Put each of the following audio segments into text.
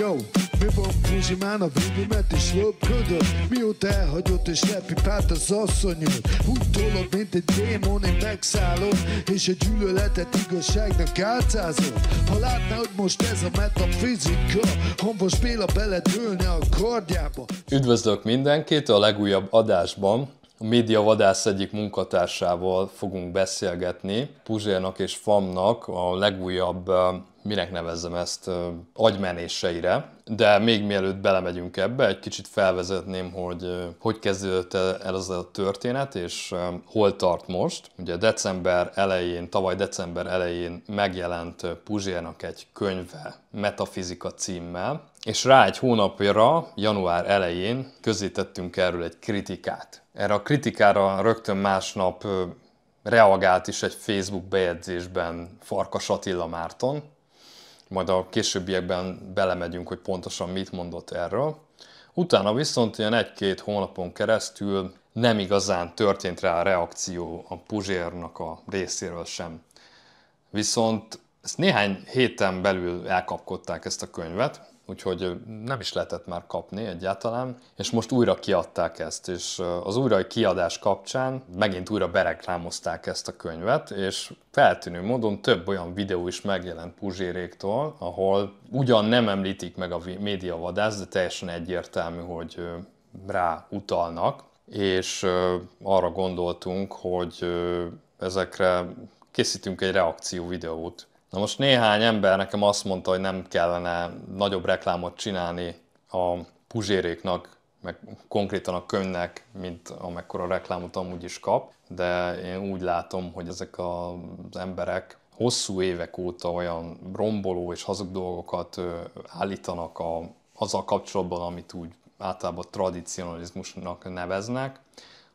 Jó, mi van Fruzsimán a végimet is löpködöm Mióta elhagyott és lepipált az asszonyod Úgy tolom, mint egy démon, én megszállom És a gyűlöletet igazságnak átszázom Ha látná, hogy most ez a metafizika Hanvas Béla beledőlne a kardjába Üdvözlök mindenkit a legújabb adásban, a média vadász egyik munkatársával fogunk beszélgetni, Puzsérnak és Famnak a legújabb minek nevezzem ezt, agymenéseire, de még mielőtt belemegyünk ebbe, egy kicsit felvezetném, hogy hogy kezdődött el ez a történet, és hol tart most. Ugye december elején, tavaly december elején megjelent Puzsérnak egy könyve Metafizika címmel, és rá egy hónapra, január elején közítettünk erről egy kritikát. Erre a kritikára rögtön másnap reagált is egy Facebook bejegyzésben Farkas Attila Márton, majd a későbbiekben belemegyünk, hogy pontosan mit mondott erről. Utána viszont ilyen egy-két hónapon keresztül nem igazán történt rá a reakció a Puzsérnak a részéről sem. Viszont ezt néhány héten belül elkapkodták ezt a könyvet, úgyhogy nem is lehetett már kapni egyáltalán, és most újra kiadták ezt, és az újra kiadás kapcsán megint újra bereklámozták ezt a könyvet, és feltűnő módon több olyan videó is megjelent Puzséréktól, ahol ugyan nem említik meg a médiavadász, de teljesen egyértelmű, hogy rá utalnak, és arra gondoltunk, hogy ezekre készítünk egy reakció videót. Na most néhány ember nekem azt mondta, hogy nem kellene nagyobb reklámot csinálni a puzséréknak, meg konkrétan a könyvnek, mint amekkora reklámot amúgy is kap, de én úgy látom, hogy ezek az emberek hosszú évek óta olyan romboló és hazug dolgokat állítanak a, azzal kapcsolatban, amit úgy általában tradicionalizmusnak neveznek,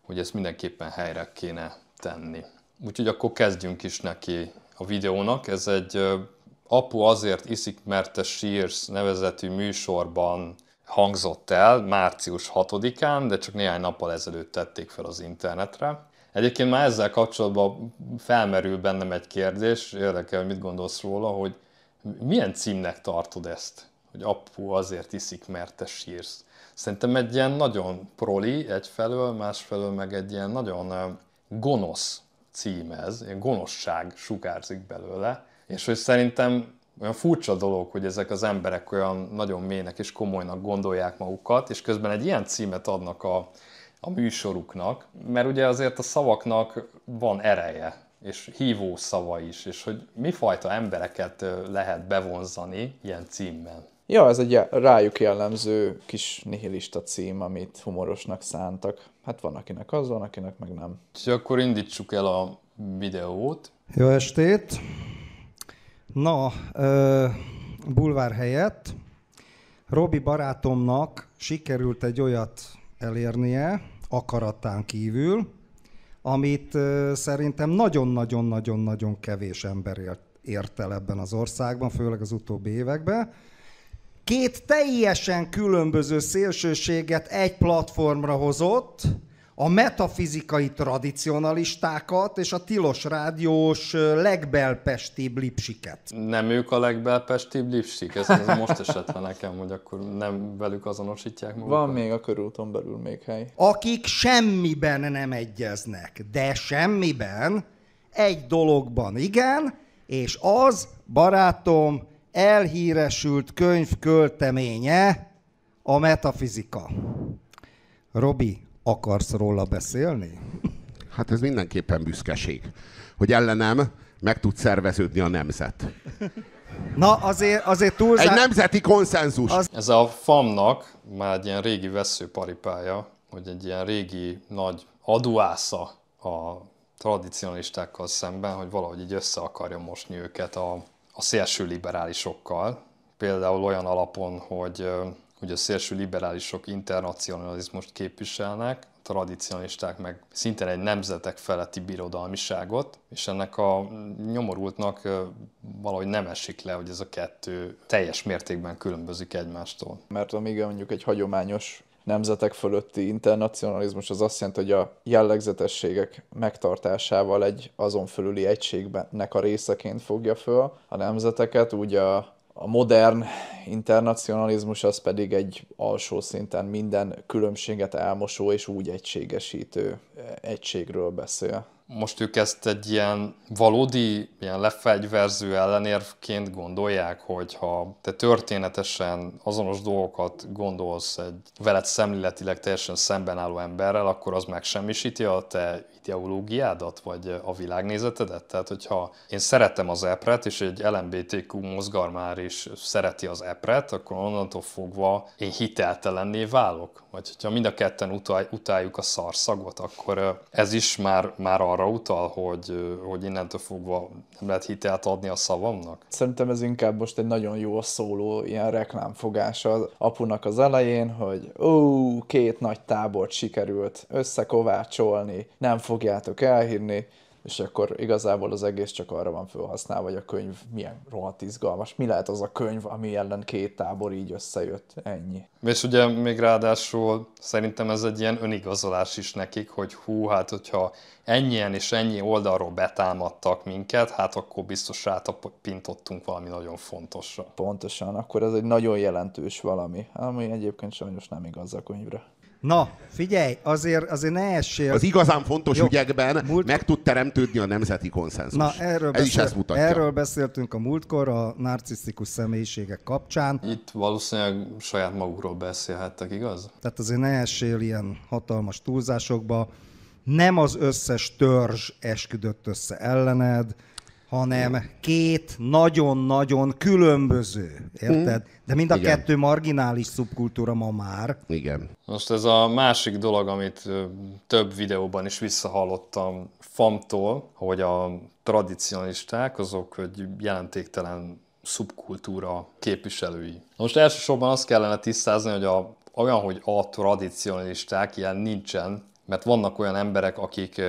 hogy ezt mindenképpen helyre kéne tenni. Úgyhogy akkor kezdjünk is neki a videónak. Ez egy Apu azért iszik, mert te sírsz nevezetű műsorban hangzott el március 6-án, de csak néhány nappal ezelőtt tették fel az internetre. Egyébként már ezzel kapcsolatban felmerül bennem egy kérdés, érdekel, hogy mit gondolsz róla, hogy milyen címnek tartod ezt, hogy apu azért iszik, mert te sírsz. Szerintem egy ilyen nagyon proli egyfelől, másfelől meg egy ilyen nagyon gonosz címez, ilyen gonoszság sugárzik belőle, és hogy szerintem olyan furcsa dolog, hogy ezek az emberek olyan nagyon mélynek és komolynak gondolják magukat, és közben egy ilyen címet adnak a, a műsoruknak, mert ugye azért a szavaknak van ereje, és hívó szava is, és hogy mi fajta embereket lehet bevonzani ilyen címmel. Ja, ez egy rájuk jellemző kis nihilista cím, amit humorosnak szántak. Hát van akinek az, van akinek meg nem. És szóval akkor indítsuk el a videót. Jó estét! Na, euh, bulvár helyett Robi barátomnak sikerült egy olyat elérnie, akaratán kívül, amit euh, szerintem nagyon-nagyon-nagyon-nagyon kevés ember ért el ebben az országban, főleg az utóbbi években két teljesen különböző szélsőséget egy platformra hozott, a metafizikai tradicionalistákat és a tilos rádiós legbelpestibb lipsiket. Nem ők a legbelpestibb lipsik? Ez, ez most esett le nekem, hogy akkor nem velük azonosítják magukat. Van még a körúton belül még hely. Akik semmiben nem egyeznek, de semmiben, egy dologban igen, és az, barátom, elhíresült könyv költeménye a metafizika. Robi, akarsz róla beszélni? Hát ez mindenképpen büszkeség, hogy ellenem meg tud szerveződni a nemzet. Na, azért, azért túl. Egy nemzeti konszenzus. Az... Ez a famnak már egy ilyen régi veszőparipája, hogy egy ilyen régi nagy aduásza a tradicionalistákkal szemben, hogy valahogy így össze akarja mosni őket a a szélső liberálisokkal, például olyan alapon, hogy, hogy a szélső liberálisok internacionalizmust képviselnek, tradicionalisták meg szintén egy nemzetek feletti birodalmiságot, és ennek a nyomorultnak valahogy nem esik le, hogy ez a kettő teljes mértékben különbözik egymástól. Mert amíg mondjuk egy hagyományos nemzetek fölötti internacionalizmus az azt jelenti, hogy a jellegzetességek megtartásával egy azon fölüli egységnek a részeként fogja föl a nemzeteket, úgy a, a modern internacionalizmus az pedig egy alsó szinten minden különbséget elmosó és úgy egységesítő eh, egységről beszél most ők ezt egy ilyen valódi, ilyen lefegyverző ellenérvként gondolják, hogy ha te történetesen azonos dolgokat gondolsz egy veled szemléletileg teljesen szemben álló emberrel, akkor az megsemmisíti a te ideológiádat, vagy a világnézetedet? Tehát, hogyha én szeretem az epret, és egy LMBTQ mozgalmár is szereti az epret, akkor onnantól fogva én hiteltelenné válok. Vagy hogyha mind a ketten utáljuk a szarszagot, akkor ez is már, már arra arra utal, hogy, hogy innentől fogva nem lehet hitelt adni a szavamnak? Szerintem ez inkább most egy nagyon jó szóló ilyen reklámfogása az apunak az elején, hogy ó, két nagy tábort sikerült összekovácsolni, nem fogjátok elhinni, és akkor igazából az egész csak arra van felhasználva, hogy a könyv milyen rohadt izgalmas, mi lehet az a könyv, ami ellen két tábor így összejött, ennyi. És ugye még ráadásul szerintem ez egy ilyen önigazolás is nekik, hogy hú, hát hogyha ennyien és ennyi oldalról betámadtak minket, hát akkor biztos rátapintottunk valami nagyon fontosra. Pontosan, akkor ez egy nagyon jelentős valami, ami egyébként sajnos nem igaz a könyvre. Na, figyelj, azért, azért ne essél. Az igazán fontos Jó. ügyekben Múlt... meg tud teremtődni a nemzeti konszenzus. Na, erről, Ez beszél... is ezt mutatja. erről beszéltünk a múltkor a narcisztikus személyiségek kapcsán. Itt valószínűleg saját magukról beszélhettek, igaz? Tehát azért ne essél ilyen hatalmas túlzásokba. Nem az összes törzs esküdött össze ellened, hanem két nagyon-nagyon különböző, érted? Mhm. De mind a Igen. kettő marginális szubkultúra ma már. Igen. Most ez a másik dolog, amit több videóban is visszahallottam Famtól, hogy a tradicionalisták azok egy jelentéktelen szubkultúra képviselői. Most elsősorban azt kellene tisztázni, hogy a, olyan, hogy a tradicionalisták ilyen nincsen, mert vannak olyan emberek, akik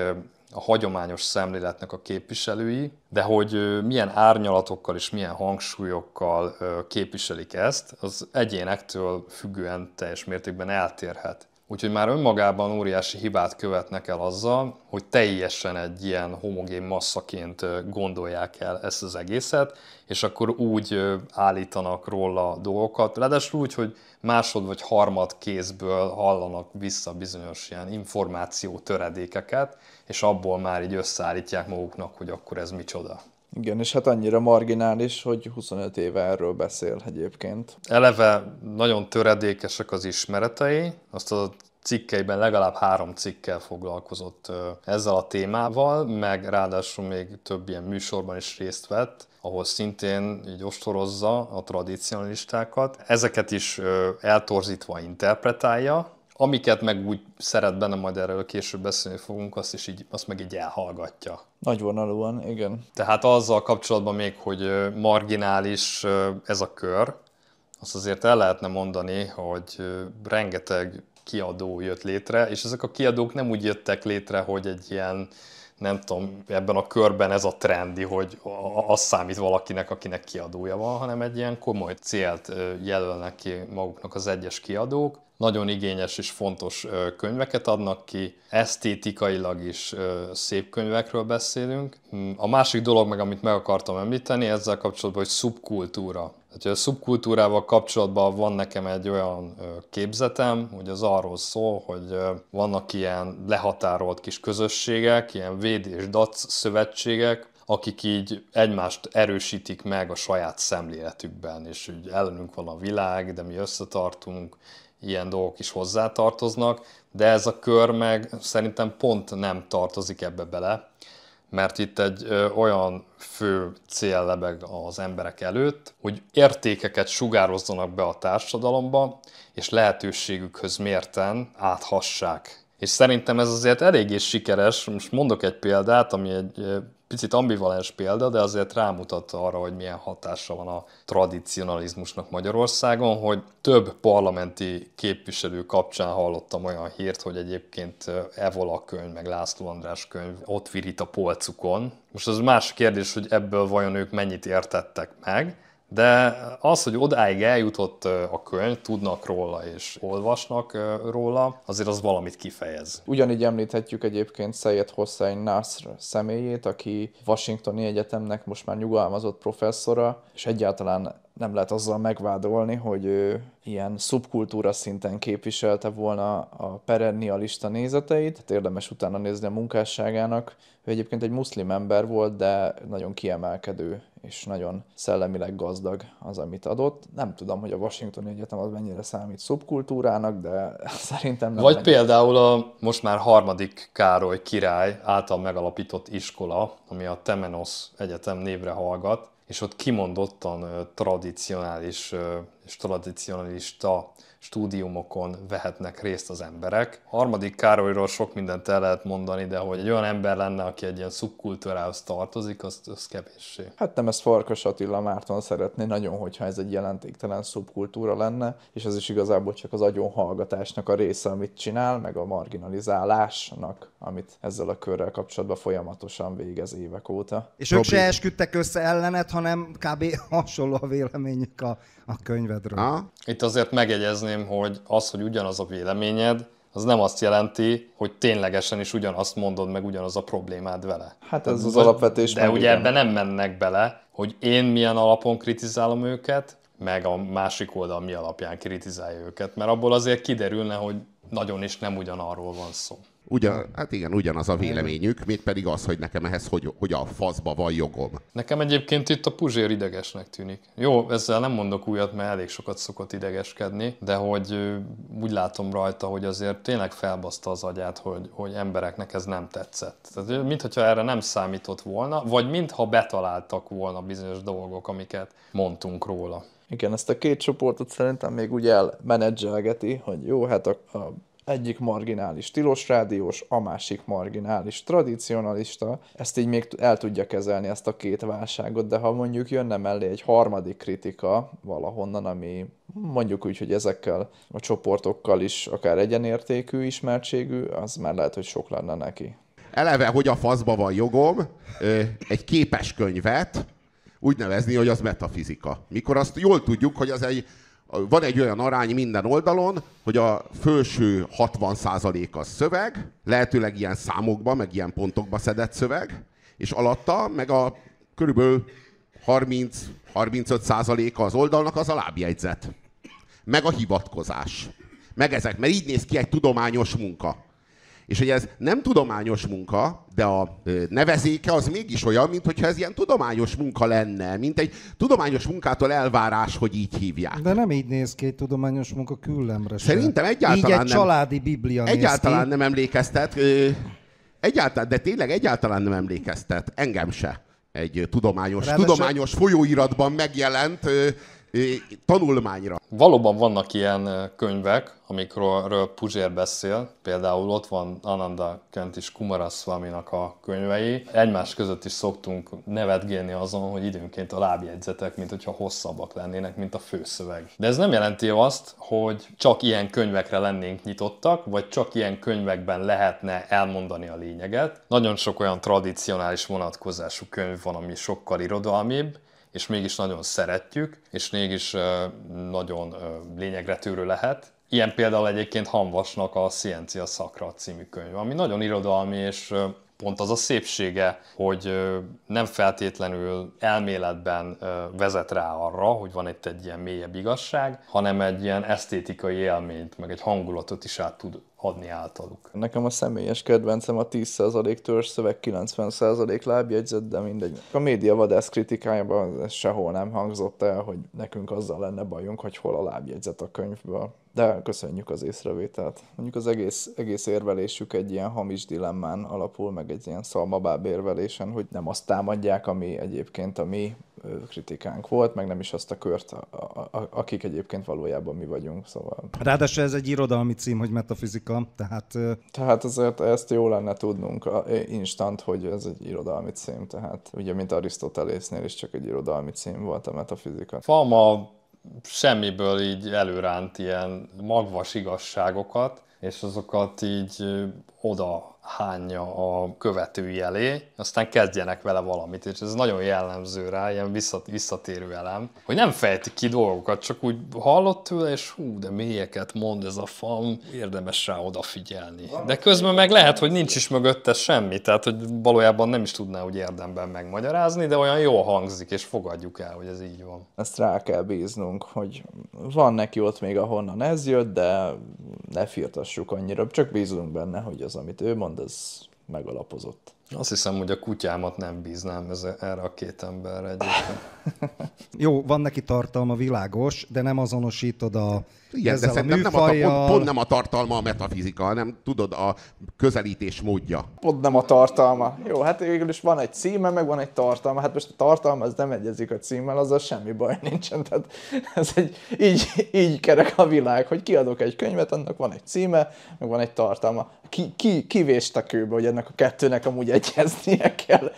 a hagyományos szemléletnek a képviselői, de hogy milyen árnyalatokkal és milyen hangsúlyokkal képviselik ezt, az egyénektől függően teljes mértékben eltérhet. Úgyhogy már önmagában óriási hibát követnek el azzal, hogy teljesen egy ilyen homogén masszaként gondolják el ezt az egészet, és akkor úgy állítanak róla dolgokat, ráadásul úgy, hogy másod vagy harmad kézből hallanak vissza bizonyos ilyen információ töredékeket, és abból már így összeállítják maguknak, hogy akkor ez micsoda. Igen, és hát annyira marginális, hogy 25 éve erről beszél egyébként. Eleve nagyon töredékesek az ismeretei, azt a cikkeiben legalább három cikkel foglalkozott ezzel a témával, meg ráadásul még több ilyen műsorban is részt vett, ahol szintén így ostorozza a tradicionalistákat. Ezeket is eltorzítva interpretálja, amiket meg úgy szeret benne, majd erről később beszélni fogunk, azt, is így, azt meg így elhallgatja. Nagyvonalúan, igen. Tehát azzal kapcsolatban még, hogy marginális ez a kör, azt azért el lehetne mondani, hogy rengeteg kiadó jött létre, és ezek a kiadók nem úgy jöttek létre, hogy egy ilyen nem tudom, ebben a körben ez a trendi, hogy az számít valakinek, akinek kiadója van, hanem egy ilyen komoly célt jelölnek ki maguknak az egyes kiadók, nagyon igényes és fontos könyveket adnak ki, esztétikailag is szép könyvekről beszélünk. Hm, a másik dolog meg, amit meg akartam említeni ezzel kapcsolatban, hogy szubkultúra. Tehát, a szubkultúrával kapcsolatban van nekem egy olyan képzetem, hogy az arról szól, hogy vannak ilyen lehatárolt kis közösségek, ilyen véd és dac szövetségek, akik így egymást erősítik meg a saját szemléletükben, és úgy ellenünk van a világ, de mi összetartunk, ilyen dolgok is hozzátartoznak, de ez a kör meg szerintem pont nem tartozik ebbe bele, mert itt egy olyan fő cél lebeg az emberek előtt, hogy értékeket sugározzanak be a társadalomba, és lehetőségükhöz mérten áthassák. És szerintem ez azért eléggé sikeres, most mondok egy példát, ami egy picit ambivalens példa, de azért rámutat arra, hogy milyen hatása van a tradicionalizmusnak Magyarországon, hogy több parlamenti képviselő kapcsán hallottam olyan hírt, hogy egyébként Evola könyv, meg László András könyv ott virít a polcukon. Most az más kérdés, hogy ebből vajon ők mennyit értettek meg, de az, hogy odáig eljutott a könyv, tudnak róla és olvasnak róla, azért az valamit kifejez. Ugyanígy említhetjük egyébként Sayed Hossein Nasr személyét, aki Washingtoni Egyetemnek most már nyugalmazott professzora, és egyáltalán nem lehet azzal megvádolni, hogy ő ilyen szubkultúra szinten képviselte volna a perennialista nézeteit. Hát érdemes utána nézni a munkásságának. Ő egyébként egy muszlim ember volt, de nagyon kiemelkedő és nagyon szellemileg gazdag az, amit adott. Nem tudom, hogy a Washingtoni Egyetem az mennyire számít szubkultúrának, de szerintem nem. Vagy mennyire. például a most már harmadik Károly király által megalapított iskola, ami a Temenos Egyetem névre hallgat, és ott kimondottan tradicionális és tradicionalista stúdiumokon vehetnek részt az emberek. A harmadik Károlyról sok mindent el lehet mondani, de hogy egy olyan ember lenne, aki egy ilyen szubkultúrához tartozik, azt, az kevéssé. Hát nem ezt Farkas Attila Márton szeretné nagyon, hogyha ez egy jelentéktelen szubkultúra lenne, és ez is igazából csak az agyonhallgatásnak a része, amit csinál, meg a marginalizálásnak, amit ezzel a körrel kapcsolatban folyamatosan végez évek óta. És Robi... ők se esküdtek össze ellenet, hanem kb. hasonló a véleményük a a könyvedről. Ha? Itt azért megjegyezném, hogy az, hogy ugyanaz a véleményed, az nem azt jelenti, hogy ténylegesen is ugyanazt mondod, meg ugyanaz a problémád vele. Hát ez az, az alapvetés. De ugye ebben nem mennek bele, hogy én milyen alapon kritizálom őket, meg a másik oldal mi alapján kritizálja őket, mert abból azért kiderülne, hogy nagyon is nem ugyanarról van szó. Ugyan, hát igen, ugyanaz a véleményük, mégpedig az, hogy nekem ehhez hogy, hogy a faszba van jogom. Nekem egyébként itt a Puzsér idegesnek tűnik. Jó, ezzel nem mondok újat, mert elég sokat szokott idegeskedni, de hogy úgy látom rajta, hogy azért tényleg felbaszta az agyát, hogy, hogy embereknek ez nem tetszett. Tehát, mintha erre nem számított volna, vagy mintha betaláltak volna bizonyos dolgok, amiket mondtunk róla. Igen, ezt a két csoportot szerintem még úgy elmenedzselgeti, hogy jó, hát a, a egyik marginális tilos rádiós, a másik marginális tradicionalista, ezt így még el tudja kezelni ezt a két válságot, de ha mondjuk jönne mellé egy harmadik kritika valahonnan, ami mondjuk úgy, hogy ezekkel a csoportokkal is akár egyenértékű ismertségű, az már lehet, hogy sok lenne neki. Eleve, hogy a faszba van jogom, egy képes könyvet úgy nevezni, hogy az metafizika. Mikor azt jól tudjuk, hogy az egy van egy olyan arány minden oldalon, hogy a felső 60% az szöveg, lehetőleg ilyen számokba, meg ilyen pontokba szedett szöveg, és alatta meg a körülbelül 30-35%-a az oldalnak az a lábjegyzet. Meg a hivatkozás. Meg ezek, mert így néz ki egy tudományos munka. És hogy ez nem tudományos munka, de a nevezéke az mégis olyan, mintha ez ilyen tudományos munka lenne, mint egy tudományos munkától elvárás, hogy így hívják. De nem így néz ki egy tudományos munka küllemre sem. Szerintem egyáltalán így egy nem, családi biblia Egyáltalán nem emlékeztet, egyáltalán, de tényleg egyáltalán nem emlékeztet, engem se egy tudományos, Ráadásul... tudományos folyóiratban megjelent tanulmányra. Valóban vannak ilyen könyvek, amikről Puzsér beszél, például ott van Ananda Kent és kumaraswamy a könyvei. Egymás között is szoktunk nevetgélni azon, hogy időnként a lábjegyzetek, mint hogyha hosszabbak lennének, mint a főszöveg. De ez nem jelenti azt, hogy csak ilyen könyvekre lennénk nyitottak, vagy csak ilyen könyvekben lehetne elmondani a lényeget. Nagyon sok olyan tradicionális vonatkozású könyv van, ami sokkal irodalmibb, és mégis nagyon szeretjük, és mégis nagyon lényegre tűrő lehet. Ilyen például egyébként Hanvasnak a Scientia Szakra című könyv, ami nagyon irodalmi és pont az a szépsége, hogy nem feltétlenül elméletben vezet rá arra, hogy van itt egy ilyen mélyebb igazság, hanem egy ilyen esztétikai élményt, meg egy hangulatot is át tud adni általuk. Nekem a személyes kedvencem a 10% törzs szöveg, 90% lábjegyzet, de mindegy. A média vadász kritikájában ez sehol nem hangzott el, hogy nekünk azzal lenne bajunk, hogy hol a lábjegyzet a könyvből. De köszönjük az észrevételt. Mondjuk az egész, egész érvelésük egy ilyen hamis dilemmán alapul, meg egy ilyen szalmabáb érvelésen, hogy nem azt támadják, ami egyébként a mi kritikánk volt, meg nem is azt a kört, a, a, akik egyébként valójában mi vagyunk, szóval. Ráadásul ez egy irodalmi cím, hogy metafizika, tehát... Tehát azért ezt jó lenne tudnunk instant, hogy ez egy irodalmi cím, tehát ugye, mint Arisztotelésznél is csak egy irodalmi cím volt a metafizika. Fama semmiből így előránt ilyen magvas igazságokat, és azokat így oda hányja a követői elé, aztán kezdjenek vele valamit, és ez nagyon jellemző rá, ilyen visszatérő elem, hogy nem fejti ki dolgokat, csak úgy hallott tőle, és hú, de mélyeket mond ez a fam, érdemes rá odafigyelni. De közben meg lehet, hogy nincs is mögötte semmi, tehát hogy valójában nem is tudná úgy érdemben megmagyarázni, de olyan jól hangzik, és fogadjuk el, hogy ez így van. Ezt rá kell bíznunk, hogy van neki ott még ahonnan ez jött, de ne firtassuk annyira, csak bízunk benne, hogy az, amit ő mond, kaland az megalapozott. Azt hiszem, hogy a kutyámat nem bíznám ez, erre a két emberre egyébként. Jó, van neki tartalma, világos, de nem azonosítod a igen, de szerintem nem a, pont, pont nem a tartalma a metafizika, hanem tudod, a közelítés módja. Pont nem a tartalma. Jó, hát végül is van egy címe, meg van egy tartalma. Hát most a tartalma az nem egyezik a címmel, azzal semmi baj nincsen. Tehát ez egy, így, így kerek a világ, hogy kiadok egy könyvet, annak van egy címe, meg van egy tartalma. Ki, ki, kivést a kőbe, hogy ennek a kettőnek amúgy egyeznie kell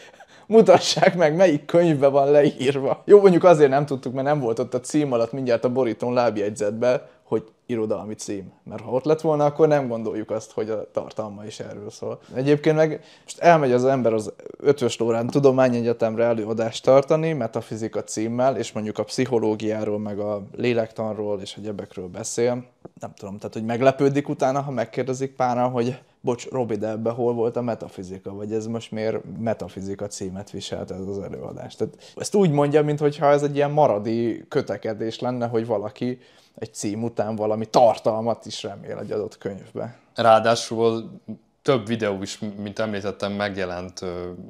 mutassák meg, melyik könyvbe van leírva. Jó, mondjuk azért nem tudtuk, mert nem volt ott a cím alatt mindjárt a borítón lábjegyzetben, hogy irodalmi cím. Mert ha ott lett volna, akkor nem gondoljuk azt, hogy a tartalma is erről szól. Egyébként meg most elmegy az ember az ötös órán tudományegyetemre előadást tartani, metafizika címmel, és mondjuk a pszichológiáról, meg a lélektanról és egyebekről beszél. Nem tudom, tehát hogy meglepődik utána, ha megkérdezik pára, hogy bocs, Robi, de ebbe hol volt a metafizika, vagy ez most miért metafizika címet viselt ez az előadás. Tehát ezt úgy mondja, mintha ez egy ilyen maradi kötekedés lenne, hogy valaki egy cím után valami tartalmat is remél egy adott könyvbe. Ráadásul több videó is, mint említettem, megjelent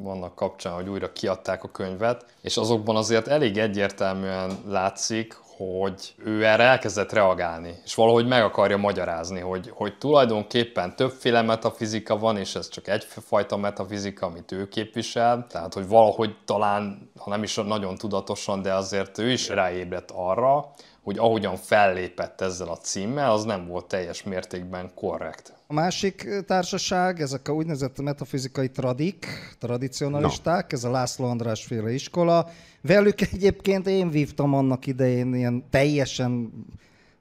vannak kapcsán, hogy újra kiadták a könyvet, és azokban azért elég egyértelműen látszik, hogy ő erre elkezdett reagálni, és valahogy meg akarja magyarázni, hogy, hogy tulajdonképpen többféle metafizika van, és ez csak egyfajta metafizika, amit ő képvisel, tehát hogy valahogy talán, ha nem is nagyon tudatosan, de azért ő is ráébredt arra, hogy ahogyan fellépett ezzel a címmel, az nem volt teljes mértékben korrekt. A másik társaság, ezek a úgynevezett metafizikai tradik, tradicionalisták, no. ez a László András féle iskola. Velük egyébként én vívtam annak idején ilyen teljesen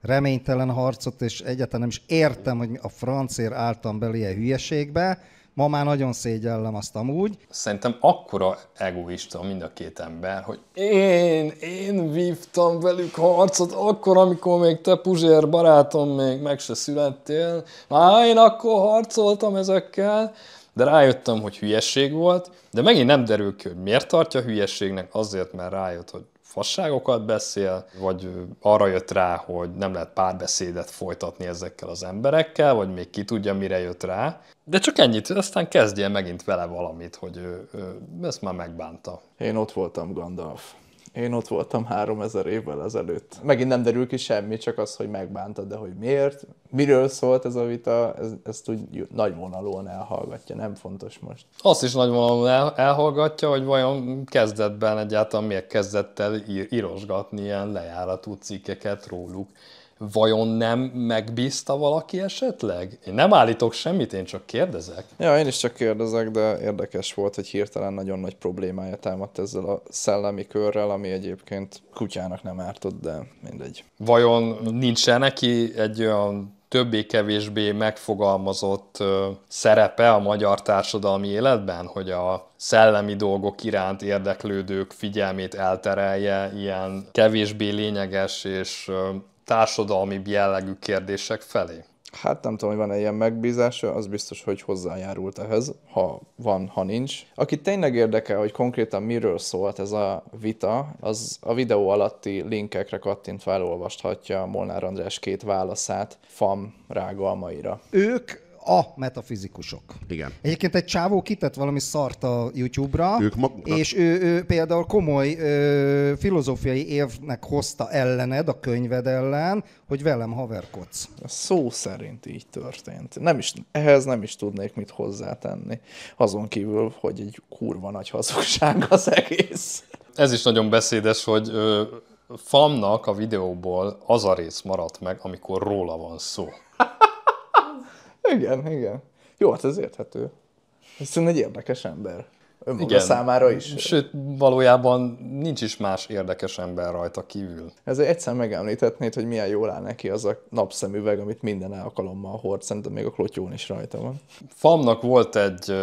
reménytelen harcot, és egyáltalán nem is értem, hogy a francér álltam bele ilyen hülyeségbe. Ma már nagyon szégyellem azt amúgy. Szerintem akkora egoista mind a két ember, hogy én, én vívtam velük harcot akkor, amikor még te Puzsér barátom még meg se születtél. Már én akkor harcoltam ezekkel, de rájöttem, hogy hülyeség volt, de megint nem derül ki, hogy miért tartja hülyességnek, azért, mert rájött, hogy fasságokat beszél, vagy arra jött rá, hogy nem lehet párbeszédet folytatni ezekkel az emberekkel, vagy még ki tudja, mire jött rá. De csak ennyit, aztán kezdje megint vele valamit, hogy ő, ő, ezt már megbánta. Én ott voltam Gandalf. Én ott voltam ezer évvel ezelőtt. Megint nem derül ki semmi, csak az, hogy megbántad, de hogy miért, miről szólt ez a vita, ez, ezt úgy nagyvonalúan elhallgatja, nem fontos most. Azt is nagyvonalúan el, elhallgatja, hogy vajon kezdetben egyáltalán miért kezdett el ír, írosgatni ilyen lejáratú cikkeket róluk vajon nem megbízta valaki esetleg? Én nem állítok semmit, én csak kérdezek. Ja, én is csak kérdezek, de érdekes volt, hogy hirtelen nagyon nagy problémája támadt ezzel a szellemi körrel, ami egyébként kutyának nem ártott, de mindegy. Vajon nincsen neki egy olyan többé-kevésbé megfogalmazott ö, szerepe a magyar társadalmi életben, hogy a szellemi dolgok iránt érdeklődők figyelmét elterelje ilyen kevésbé lényeges és ö, társadalmi jellegű kérdések felé? Hát nem tudom, hogy van-e ilyen megbízása, az biztos, hogy hozzájárult ehhez, ha van, ha nincs. Aki tényleg érdekel, hogy konkrétan miről szólt ez a vita, az a videó alatti linkekre kattintva elolvashatja Molnár András két válaszát FAM rágalmaira. Ők a metafizikusok. Igen. Egyébként egy csávó kitett valami szart a YouTube-ra, ők és ő, ő például komoly ö, filozófiai évnek hozta ellened, a könyved ellen, hogy velem haverkodsz. Szó szerint így történt. Nem is, ehhez nem is tudnék mit hozzátenni. Azon kívül, hogy egy kurva nagy hazugság az egész. Ez is nagyon beszédes, hogy ö, Famnak a videóból az a rész maradt meg, amikor róla van szó. Igen, igen. Jó, hát ez érthető. Hiszen egy érdekes ember. Önmaga Igen. számára is. Sőt, valójában nincs is más érdekes ember rajta kívül. Ez egyszer megemlítetnéd, hogy milyen jól áll neki az a napszemüveg, amit minden alkalommal hord, szerintem még a klotyón is rajta van. Famnak volt egy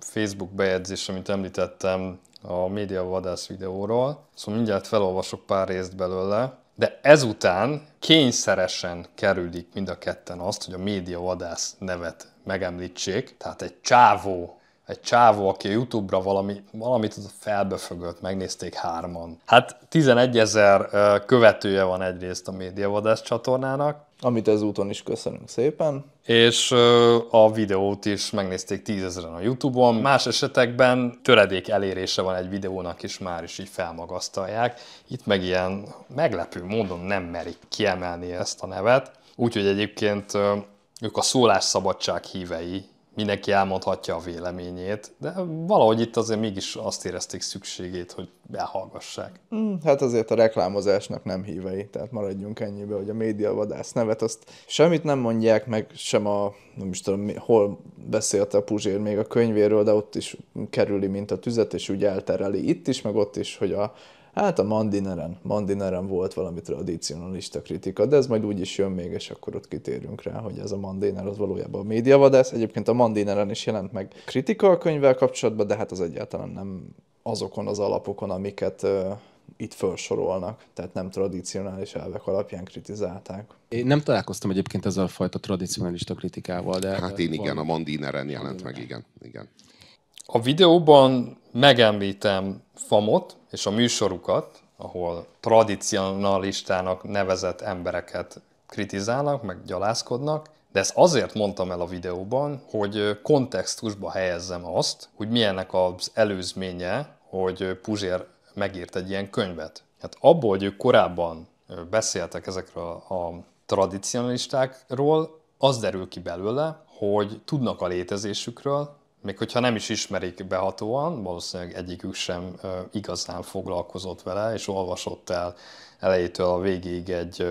Facebook bejegyzés, amit említettem a média vadász videóról, szóval mindjárt felolvasok pár részt belőle de ezután kényszeresen kerülik mind a ketten azt, hogy a média vadász nevet megemlítsék. Tehát egy csávó, egy csávó, aki a YouTube-ra valami, valamit felbefögött, megnézték hárman. Hát 11 ezer követője van egyrészt a média vadász csatornának, amit ezúton is köszönünk szépen. És a videót is megnézték tízezeren a Youtube-on. Más esetekben töredék elérése van egy videónak, és már is így felmagasztalják. Itt meg ilyen meglepő módon nem merik kiemelni ezt a nevet. Úgyhogy egyébként ők a szólásszabadság hívei mindenki elmondhatja a véleményét, de valahogy itt azért mégis azt érezték szükségét, hogy behallgassák. Mm, hát azért a reklámozásnak nem hívei, tehát maradjunk ennyibe, hogy a média vadász nevet azt semmit nem mondják, meg sem a, nem is tudom, hol beszélt a Puzsér még a könyvéről, de ott is kerüli, mint a tüzet, és úgy eltereli itt is, meg ott is, hogy a Hát a Mandineren, Mandineren volt valami tradicionalista kritika, de ez majd úgy is jön még, és akkor ott kitérünk rá, hogy ez a Mandiner az valójában a médiavadász. Egyébként a Mandineren is jelent meg kritika a könyvvel kapcsolatban, de hát az egyáltalán nem azokon az alapokon, amiket itt felsorolnak, tehát nem tradicionális elvek alapján kritizálták. Én nem találkoztam egyébként ezzel a fajta tradicionalista kritikával, de... Hát én igen, van. a Mandineren jelent Mandineren. meg, igen. igen. A videóban megemlítem Famot, és a műsorukat, ahol tradicionalistának nevezett embereket kritizálnak, meg gyalázkodnak, de ezt azért mondtam el a videóban, hogy kontextusba helyezzem azt, hogy milyennek az előzménye, hogy Puzsér megírt egy ilyen könyvet. Hát abból, hogy ők korábban beszéltek ezekről a tradicionalistákról, az derül ki belőle, hogy tudnak a létezésükről, még hogyha nem is ismerik behatóan, valószínűleg egyikük sem igazán foglalkozott vele, és olvasott el elejétől a végéig egy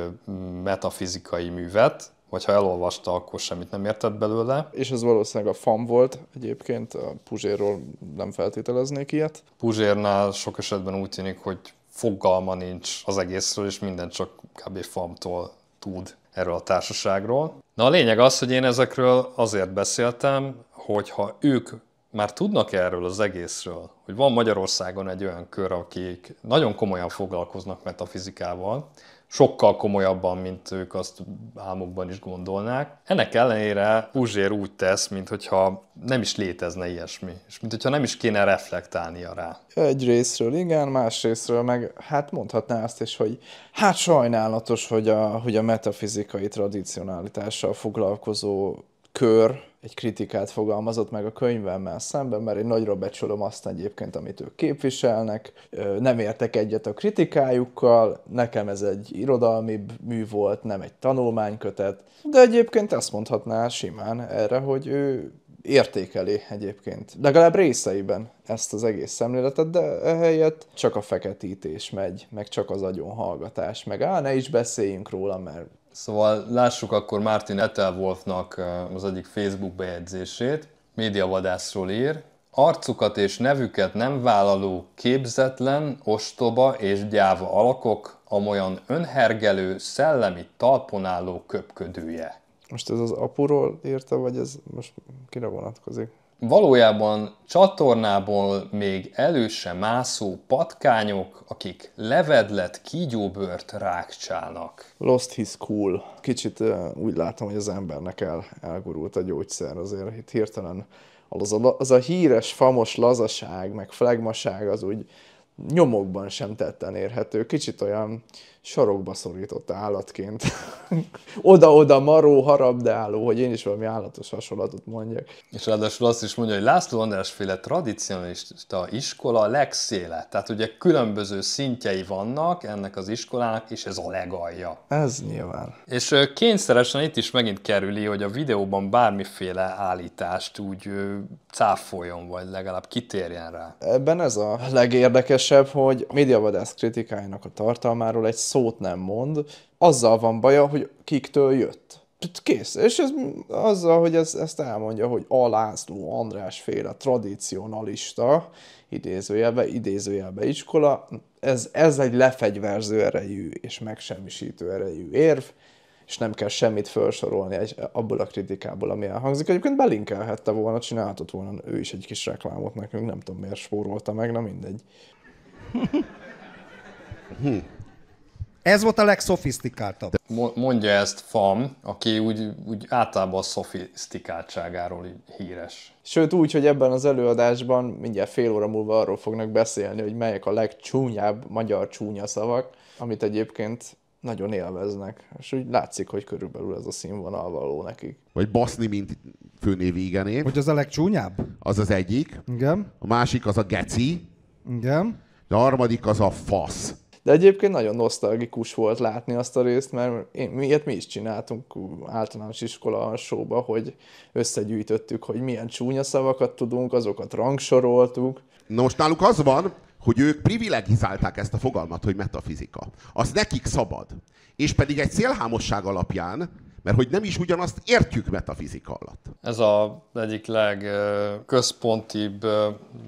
metafizikai művet, vagy ha elolvasta, akkor semmit nem értett belőle. És ez valószínűleg a fam volt egyébként, a Puzsérról nem feltételeznék ilyet. Puzsérnál sok esetben úgy tűnik, hogy fogalma nincs az egészről, és minden csak kb. famtól tud erről a társaságról. Na a lényeg az, hogy én ezekről azért beszéltem, hogyha ők már tudnak erről az egészről, hogy van Magyarországon egy olyan kör, akik nagyon komolyan foglalkoznak metafizikával, sokkal komolyabban, mint ők azt álmokban is gondolnák. Ennek ellenére Puzsér úgy tesz, mintha nem is létezne ilyesmi, és mintha nem is kéne reflektálnia rá. Egy részről igen, más részről meg hát mondhatná azt is, hogy hát sajnálatos, hogy a, hogy a metafizikai tradicionalitással foglalkozó kör egy kritikát fogalmazott meg a könyvemmel szemben, mert én nagyra becsülöm azt egyébként, amit ők képviselnek, nem értek egyet a kritikájukkal, nekem ez egy irodalmi mű volt, nem egy tanulmánykötet, de egyébként ezt mondhatná simán erre, hogy ő értékeli egyébként, legalább részeiben ezt az egész szemléletet, de ehelyett csak a feketítés megy, meg csak az agyonhallgatás, meg á, ne is beszéljünk róla, mert Szóval lássuk akkor Martin Etelwolfnak az egyik Facebook bejegyzését. Médiavadászról ír. Arcukat és nevüket nem vállaló, képzetlen, ostoba és gyáva alakok, amolyan önhergelő, szellemi talponáló köpködője. Most ez az apuról írta, vagy ez most kire vonatkozik? valójában csatornából még előse mászó patkányok, akik levedlet kígyóbört rákcsálnak. Lost his cool. Kicsit uh, úgy látom, hogy az embernek el, elgurult a gyógyszer azért itt hirtelen. Az a, az a híres, famos lazaság, meg flegmaság az úgy nyomokban sem tetten érhető. Kicsit olyan, sarokba szorított állatként. Oda-oda maró, harabdáló, hogy én is valami állatos hasonlatot mondjak. És ráadásul azt is mondja, hogy László András féle tradicionalista iskola a legszéle. Tehát ugye különböző szintjei vannak ennek az iskolának, és ez a legalja. Ez nyilván. És kényszeresen itt is megint kerüli, hogy a videóban bármiféle állítást úgy cáfoljon, vagy legalább kitérjen rá. Ebben ez a legérdekesebb, hogy médiavadász kritikájának a tartalmáról egy szót nem mond, azzal van baja, hogy kiktől jött. Kész. És ez, azzal, hogy ez, ezt elmondja, hogy a László András féle tradicionalista, idézőjelbe, idézőjelbe iskola, ez, ez egy lefegyverző erejű és megsemmisítő erejű érv, és nem kell semmit felsorolni egy, abból a kritikából, ami elhangzik. Egyébként belinkelhette volna, csinálhatott volna ő is egy kis reklámot nekünk, nem tudom miért spórolta meg, na mindegy. Hm. Ez volt a legszofisztikáltabb. Mondja ezt Fam, aki úgy, úgy általában a szofisztikáltságáról híres. Sőt úgy, hogy ebben az előadásban mindjárt fél óra múlva arról fognak beszélni, hogy melyek a legcsúnyább magyar csúnya szavak, amit egyébként nagyon élveznek, és úgy látszik, hogy körülbelül ez a színvonal való nekik. Vagy baszni, mint főnév igenév. Hogy az a legcsúnyább? Az az egyik. Igen. A másik az a geci. Igen. A harmadik az a fasz. De egyébként nagyon nosztalgikus volt látni azt a részt, mert én, miért mi is csináltunk általános iskola alsóba, hogy összegyűjtöttük, hogy milyen csúnya szavakat tudunk, azokat rangsoroltuk. Na most náluk az van, hogy ők privilegizálták ezt a fogalmat, hogy metafizika. Az nekik szabad. És pedig egy szélhámosság alapján mert hogy nem is ugyanazt értjük metafizika alatt. Ez a egyik legközpontibb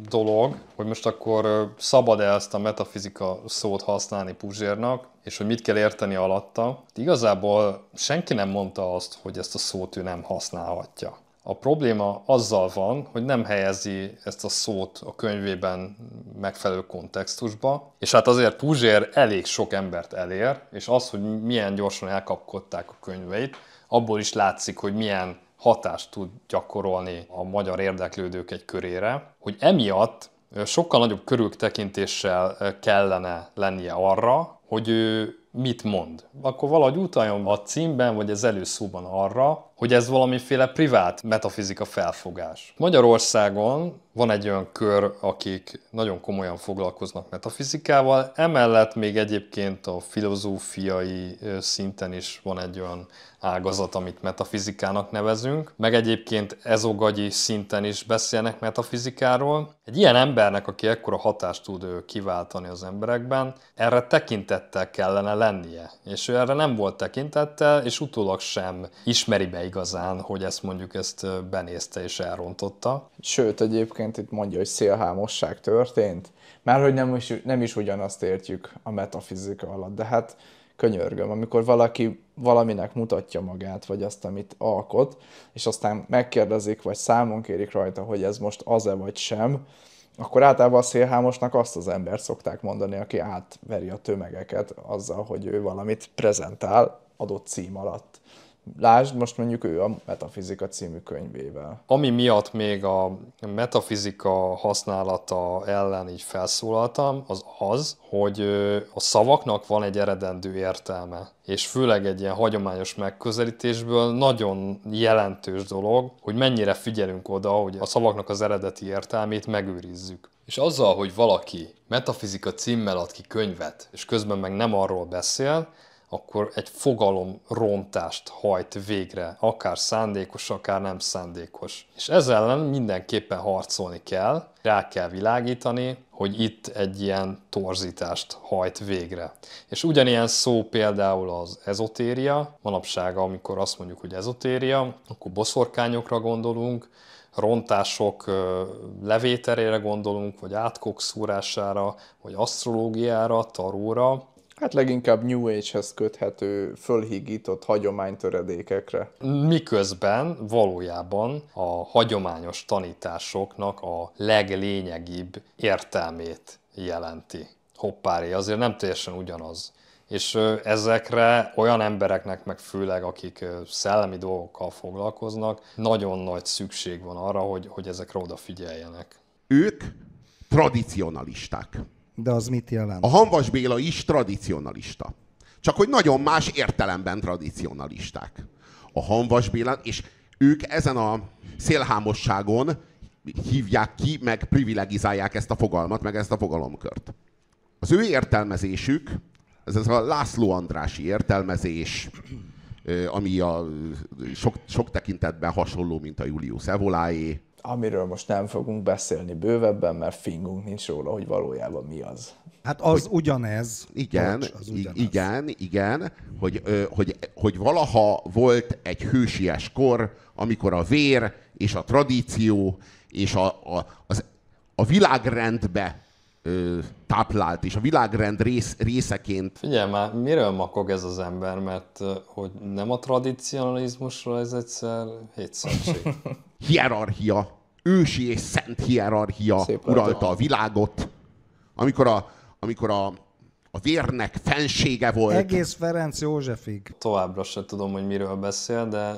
dolog, hogy most akkor szabad-e ezt a metafizika szót használni Puzsérnak, és hogy mit kell érteni alatta. Igazából senki nem mondta azt, hogy ezt a szót ő nem használhatja. A probléma azzal van, hogy nem helyezi ezt a szót a könyvében megfelelő kontextusba, és hát azért Puzsér elég sok embert elér, és az, hogy milyen gyorsan elkapkodták a könyveit, abból is látszik, hogy milyen hatást tud gyakorolni a magyar érdeklődők egy körére, hogy emiatt sokkal nagyobb körültekintéssel kellene lennie arra, hogy ő mit mond. Akkor valahogy utaljon a címben vagy az előszóban arra, hogy ez valamiféle privát metafizika felfogás. Magyarországon van egy olyan kör, akik nagyon komolyan foglalkoznak metafizikával, emellett még egyébként a filozófiai szinten is van egy olyan ágazat, amit metafizikának nevezünk, meg egyébként ezogagyi szinten is beszélnek metafizikáról, egy ilyen embernek, aki ekkora hatást tud kiváltani az emberekben, erre tekintettel kellene lennie. És ő erre nem volt tekintettel, és utólag sem ismeri be igazán, hogy ezt mondjuk ezt benézte és elrontotta. Sőt, egyébként itt mondja, hogy szélhámosság történt, mert hogy nem is, nem is ugyanazt értjük a metafizika alatt, de hát könyörgöm, amikor valaki valaminek mutatja magát, vagy azt, amit alkot, és aztán megkérdezik, vagy számon kérik rajta, hogy ez most az-e vagy sem, akkor általában a szélhámosnak azt az embert szokták mondani, aki átveri a tömegeket azzal, hogy ő valamit prezentál adott cím alatt. Lásd, most mondjuk ő a Metafizika című könyvével. Ami miatt még a metafizika használata ellen így felszólaltam, az az, hogy a szavaknak van egy eredendő értelme. És főleg egy ilyen hagyományos megközelítésből nagyon jelentős dolog, hogy mennyire figyelünk oda, hogy a szavaknak az eredeti értelmét megőrizzük. És azzal, hogy valaki metafizika címmel ad ki könyvet, és közben meg nem arról beszél, akkor egy fogalom rontást hajt végre, akár szándékos, akár nem szándékos. És ezzel ellen mindenképpen harcolni kell, rá kell világítani, hogy itt egy ilyen torzítást hajt végre. És ugyanilyen szó például az ezotéria, manapság amikor azt mondjuk, hogy ezotéria, akkor boszorkányokra gondolunk, rontások levételére gondolunk, vagy átkokszúrására, vagy asztrológiára, taróra, Hát leginkább New Age-hez köthető, fölhigított hagyománytöredékekre. Miközben valójában a hagyományos tanításoknak a leglényegibb értelmét jelenti. Hoppári, azért nem teljesen ugyanaz. És ezekre olyan embereknek, meg főleg akik szellemi dolgokkal foglalkoznak, nagyon nagy szükség van arra, hogy, hogy ezekre odafigyeljenek. Ők tradicionalisták de az mit jelent? A Hanvas Béla is tradicionalista. Csak hogy nagyon más értelemben tradicionalisták. A Hanvas Béla, és ők ezen a szélhámosságon hívják ki, meg privilegizálják ezt a fogalmat, meg ezt a fogalomkört. Az ő értelmezésük, ez a László Andrási értelmezés, ami a sok, sok tekintetben hasonló, mint a Julius Evoláé, amiről most nem fogunk beszélni bővebben, mert fingunk nincs róla, hogy valójában mi az. Hát az hogy, ugyanez. Igen, Bocs, az ugyanez. igen, igen, hogy, hogy, hogy valaha volt egy hősies kor, amikor a vér és a tradíció és a, a, az, a világrendbe ö, táplált, és a világrend rész, részeként. Figyelj már, miről makog ez az ember, mert hogy nem a tradicionalizmusra ez egyszer hétszakség. Hierarchia ősi és szent hierarchia Szép uralta a világot, amikor a, amikor a, a vérnek fensége volt. Egész Ferenc Józsefig. Továbbra sem tudom, hogy miről beszél, de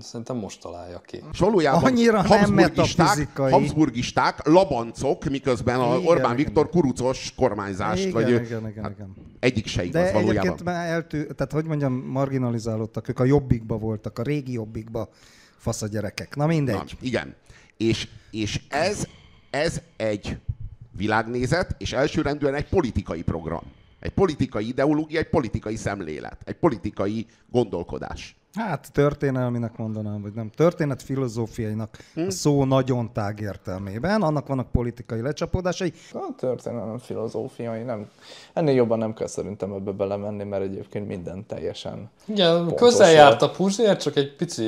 szerintem most találja ki. És valójában Annyira habsburgisták, nem habsburgisták, labancok, miközben igen, a Orbán igen, Viktor kurucos kormányzást. Igen, vagy, igen, igen, hát igen. egyik se igaz de valójában. már eltű, tehát hogy mondjam, marginalizálódtak, ők a jobbikba voltak, a régi jobbikba fasz a gyerekek. Na mindegy. Na, igen. És, és ez, ez egy világnézet, és elsőrendűen egy politikai program. Egy politikai ideológia, egy politikai szemlélet, egy politikai gondolkodás. Hát történelminek mondanám, vagy nem. Történet filozófiainak hm? a szó nagyon tág értelmében, annak vannak politikai lecsapódásai. A történelem filozófiai nem. Ennél jobban nem kell szerintem ebbe belemenni, mert egyébként minden teljesen Igen, közel járt a Puzsér, csak egy pici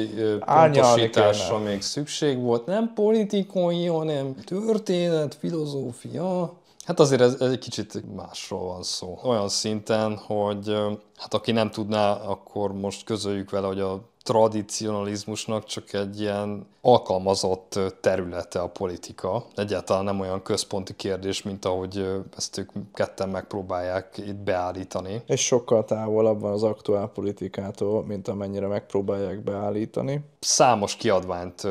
pontosításra még szükség volt. Nem politikai, hanem történet, filozófia. Hát azért ez, ez egy kicsit másról van szó. Olyan szinten, hogy hát aki nem tudná, akkor most közöljük vele, hogy a tradicionalizmusnak csak egy ilyen alkalmazott területe a politika. Egyáltalán nem olyan központi kérdés, mint ahogy ezt ők ketten megpróbálják itt beállítani. És sokkal távolabb van az aktuál politikától, mint amennyire megpróbálják beállítani. Számos kiadványt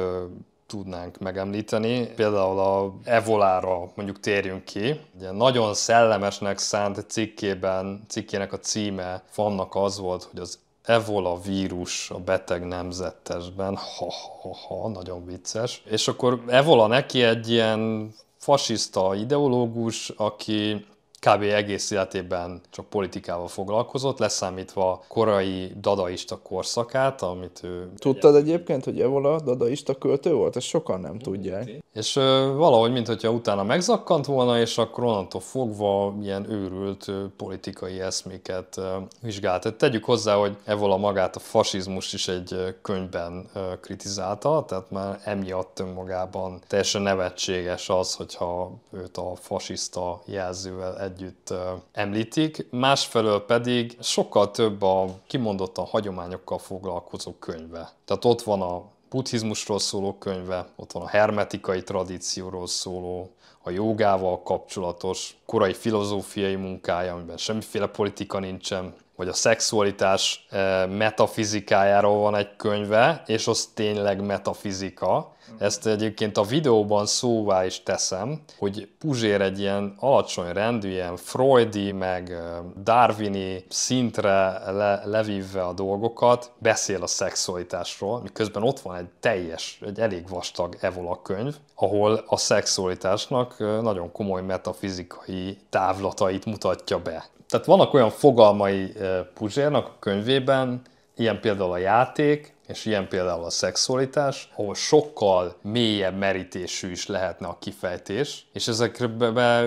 tudnánk megemlíteni. Például a Evolára mondjuk térjünk ki. Ugye nagyon szellemesnek szánt cikkében, cikkének a címe Fannak az volt, hogy az Evola vírus a beteg nemzetesben, ha-ha-ha, nagyon vicces. És akkor Evola neki egy ilyen fasiszta ideológus, aki kb. egész életében csak politikával foglalkozott, leszámítva korai dadaista korszakát, amit ő... Tudtad egyébként, hogy Evola dadaista költő volt? Ezt sokan nem tudják. És ö, valahogy, mintha utána megzakkant volna, és akkor onnantól fogva ilyen őrült ö, politikai eszméket ö, vizsgált. Tehát tegyük hozzá, hogy Evola magát a fasizmus is egy könyvben ö, kritizálta, tehát már emiatt önmagában teljesen nevetséges az, hogyha őt a fasiszta jelzővel együtt említik, másfelől pedig sokkal több a kimondottan hagyományokkal foglalkozó könyve. Tehát ott van a buddhizmusról szóló könyve, ott van a hermetikai tradícióról szóló, a jogával kapcsolatos, korai filozófiai munkája, amiben semmiféle politika nincsen, hogy a szexualitás eh, metafizikájáról van egy könyve, és az tényleg metafizika. Ezt egyébként a videóban szóvá is teszem, hogy Puzsér egy ilyen alacsony rendű, ilyen freudi, meg eh, darwini szintre le, levívve a dolgokat, beszél a szexualitásról, miközben ott van egy teljes, egy elég vastag Evola könyv, ahol a szexualitásnak eh, nagyon komoly metafizikai távlatait mutatja be tehát vannak olyan fogalmai eh, Puzsérnak a könyvében, ilyen például a játék, és ilyen például a szexualitás, ahol sokkal mélyebb merítésű is lehetne a kifejtés, és ezekbe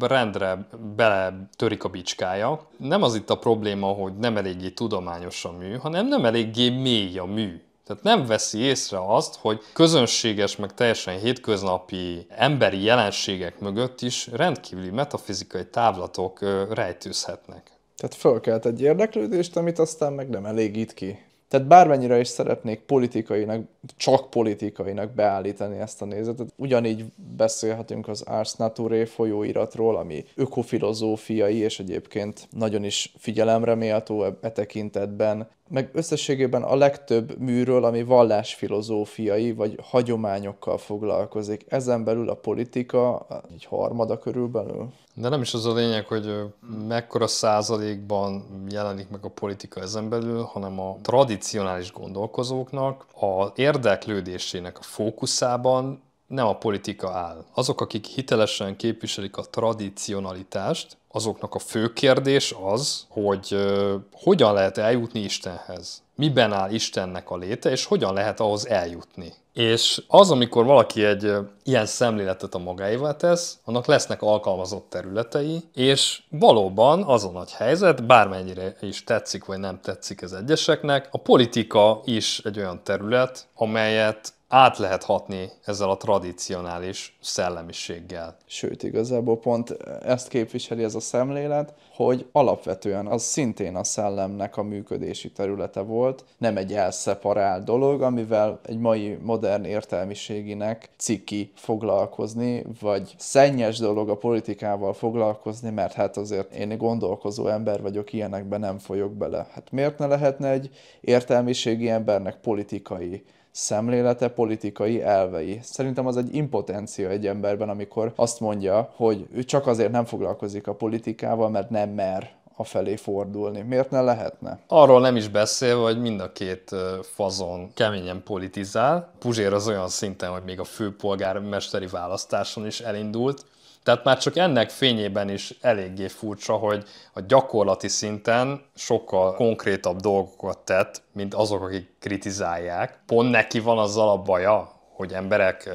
rendre bele törik a bicskája. Nem az itt a probléma, hogy nem eléggé tudományos a mű, hanem nem eléggé mély a mű. Tehát nem veszi észre azt, hogy közönséges, meg teljesen hétköznapi emberi jelenségek mögött is rendkívüli metafizikai távlatok rejtőzhetnek. Tehát fölkelt egy érdeklődést, amit aztán meg nem elégít ki. Tehát bármennyire is szeretnék politikainak, csak politikainak beállítani ezt a nézetet, ugyanígy beszélhetünk az Ars Naturae folyóiratról, ami ökofilozófiai és egyébként nagyon is figyelemre méltó e, e, tekintetben, meg összességében a legtöbb műről, ami vallásfilozófiai vagy hagyományokkal foglalkozik. Ezen belül a politika egy harmada körülbelül. De nem is az a lényeg, hogy hmm. mekkora százalékban jelenik meg a politika ezen belül, hanem a tradicionális gondolkozóknak a érdeklődésének a fókuszában nem a politika áll. Azok, akik hitelesen képviselik a tradicionalitást, azoknak a fő kérdés az, hogy hogyan lehet eljutni Istenhez miben áll Istennek a léte, és hogyan lehet ahhoz eljutni. És az, amikor valaki egy ilyen szemléletet a magáévá tesz, annak lesznek alkalmazott területei, és valóban az a nagy helyzet, bármennyire is tetszik vagy nem tetszik ez egyeseknek, a politika is egy olyan terület, amelyet át lehet hatni ezzel a tradicionális szellemiséggel. Sőt, igazából pont ezt képviseli ez a szemlélet, hogy alapvetően az szintén a szellemnek a működési területe volt, nem egy elszeparált dolog, amivel egy mai modern értelmiséginek ciki foglalkozni, vagy szennyes dolog a politikával foglalkozni, mert hát azért én gondolkozó ember vagyok, ilyenekben nem folyok bele. Hát miért ne lehetne egy értelmiségi embernek politikai szemlélete, politikai elvei. Szerintem az egy impotencia egy emberben, amikor azt mondja, hogy ő csak azért nem foglalkozik a politikával, mert nem mer a felé fordulni. Miért ne lehetne? Arról nem is beszél, hogy mind a két fazon keményen politizál. Puzsér az olyan szinten, hogy még a főpolgármesteri választáson is elindult, tehát már csak ennek fényében is eléggé furcsa, hogy a gyakorlati szinten sokkal konkrétabb dolgokat tett, mint azok, akik kritizálják. Pont neki van azzal a baja, hogy emberek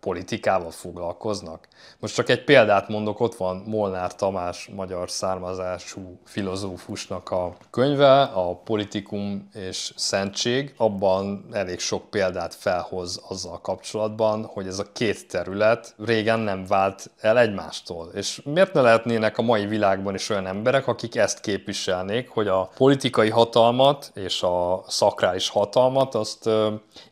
politikával foglalkoznak? Most csak egy példát mondok, ott van Molnár Tamás magyar származású filozófusnak a könyve, a Politikum és Szentség. Abban elég sok példát felhoz azzal kapcsolatban, hogy ez a két terület régen nem vált el egymástól. És miért ne lehetnének a mai világban is olyan emberek, akik ezt képviselnék, hogy a politikai hatalmat és a szakrális hatalmat azt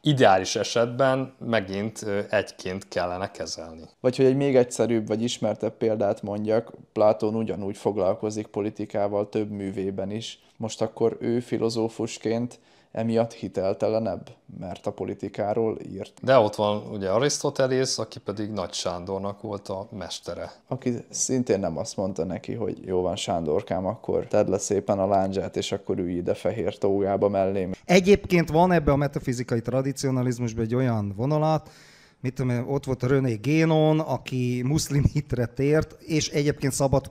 ideális esetben meg megint egyként kellene kezelni. Vagy hogy egy még egyszerűbb vagy ismertebb példát mondjak, Platón ugyanúgy foglalkozik politikával több művében is. Most akkor ő filozófusként emiatt hiteltelenebb, mert a politikáról írt. De ott van ugye Arisztotelész, aki pedig Nagy Sándornak volt a mestere. Aki szintén nem azt mondta neki, hogy jó van Sándorkám, akkor tedd le szépen a láncsát, és akkor ülj ide fehér tógába mellém. Egyébként van ebbe a metafizikai tradicionalizmusban egy olyan vonalat, mit tudom, ott volt a René Génon, aki muszlim hitre tért, és egyébként szabad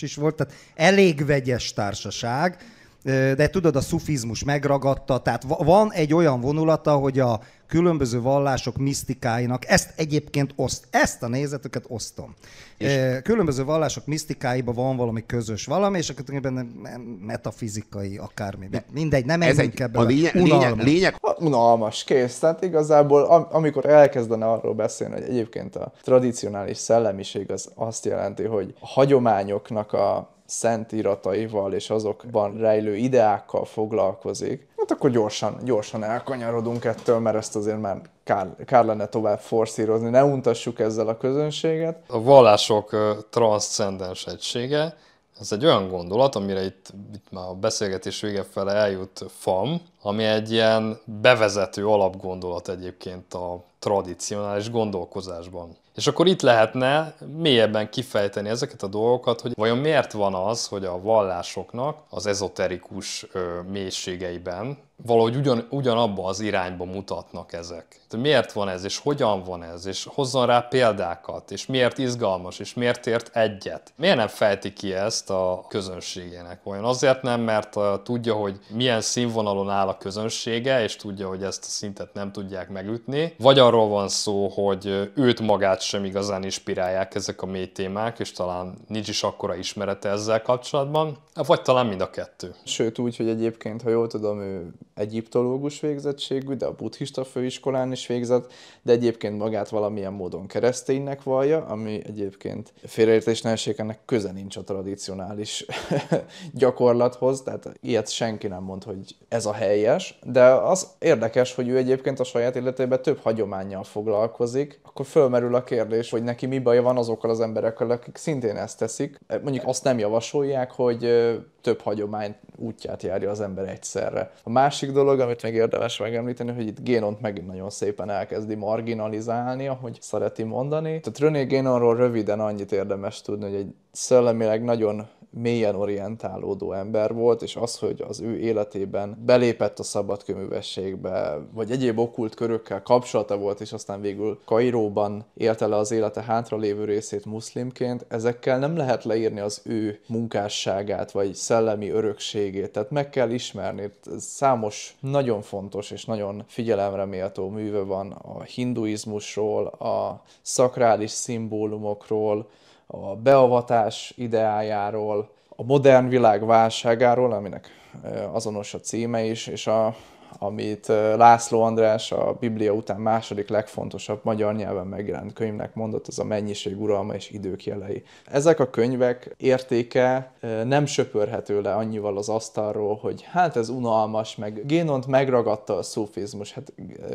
is volt, tehát elég vegyes társaság, de tudod, a szufizmus megragadta, tehát van egy olyan vonulata, hogy a különböző vallások misztikáinak, ezt egyébként oszt, ezt a nézetüket osztom. És? Különböző vallások misztikáiban van valami közös valami, és akkor benne metafizikai akármi. De mindegy, nem ez egy, ebbe. A lényeg, unalmas. lényeg, unalmas, kész. Tehát igazából am, amikor elkezdene arról beszélni, hogy egyébként a tradicionális szellemiség az azt jelenti, hogy a hagyományoknak a szent irataival és azokban rejlő ideákkal foglalkozik, hát akkor gyorsan, gyorsan elkanyarodunk ettől, mert ezt azért már kár, kár lenne tovább forszírozni, ne untassuk ezzel a közönséget. A vallások transzcendens egysége, ez egy olyan gondolat, amire itt, itt már a beszélgetés vége fele eljut FAM, ami egy ilyen bevezető alapgondolat egyébként a tradicionális gondolkozásban. És akkor itt lehetne mélyebben kifejteni ezeket a dolgokat, hogy vajon miért van az, hogy a vallásoknak az ezoterikus mélységeiben valahogy ugyan, ugyanabba az irányba mutatnak ezek. Tehát miért van ez, és hogyan van ez, és hozzon rá példákat, és miért izgalmas, és miért ért egyet. Miért nem fejti ki ezt a közönségének? Olyan azért nem, mert tudja, hogy milyen színvonalon áll a közönsége, és tudja, hogy ezt a szintet nem tudják megütni, vagy arról van szó, hogy őt magát sem igazán inspirálják ezek a mély témák, és talán nincs is akkora ismerete ezzel kapcsolatban, vagy talán mind a kettő. Sőt úgy, hogy egyébként, ha jól tudom, ő egyiptológus végzettségű, de a buddhista főiskolán is végzett, de egyébként magát valamilyen módon kereszténynek vallja, ami egyébként félreértés nehézség, ennek köze nincs a tradicionális gyakorlathoz, tehát ilyet senki nem mond, hogy ez a helyes, de az érdekes, hogy ő egyébként a saját életében több hagyományjal foglalkozik, akkor fölmerül a kérdés, hogy neki mi baja van azokkal az emberekkel, akik szintén ezt teszik. Mondjuk azt nem javasolják, hogy több hagyomány útját járja az ember egyszerre. A másik dolog, amit még érdemes megemlíteni, hogy itt Génont megint nagyon szépen elkezdi marginalizálni, ahogy szereti mondani. Tehát René Génonról röviden annyit érdemes tudni, hogy egy szellemileg nagyon mélyen orientálódó ember volt, és az, hogy az ő életében belépett a szabadköművességbe, vagy egyéb okult körökkel kapcsolata volt, és aztán végül Kairóban élte le az élete hátralévő részét muszlimként, ezekkel nem lehet leírni az ő munkásságát, vagy szellemi örökségét, tehát meg kell ismerni, számos nagyon fontos és nagyon figyelemre méltó műve van a hinduizmusról, a szakrális szimbólumokról, a beavatás ideájáról, a modern világ válságáról, aminek eh, azonos a címe is, és a amit László András a Biblia után második legfontosabb magyar nyelven megjelent könyvnek mondott, az a mennyiség uralma és idők jelei. Ezek a könyvek értéke nem söpörhető le annyival az asztalról, hogy hát ez unalmas, meg Génont megragadta a szufizmus, hát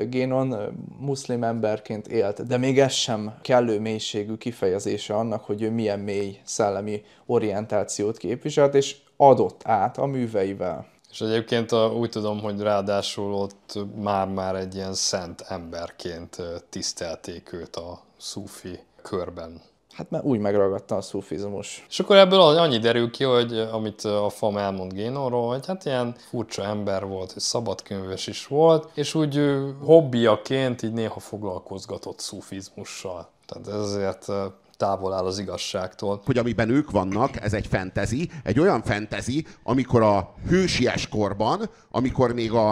Génon muszlim emberként élt, de még ez sem kellő mélységű kifejezése annak, hogy ő milyen mély szellemi orientációt képviselt, és adott át a műveivel. És egyébként a, úgy tudom, hogy ráadásul ott már-már egy ilyen szent emberként tisztelték őt a szúfi körben. Hát már úgy megragadta a szufizmus. És akkor ebből annyi derül ki, hogy amit a fam elmond Génorról, hogy hát ilyen furcsa ember volt, hogy szabadkönyves is volt, és úgy hobbiaként így néha foglalkozgatott szufizmussal. Tehát ezért távol áll az igazságtól. Hogy amiben ők vannak, ez egy fentezi, egy olyan fentezi, amikor a hősies korban, amikor még a,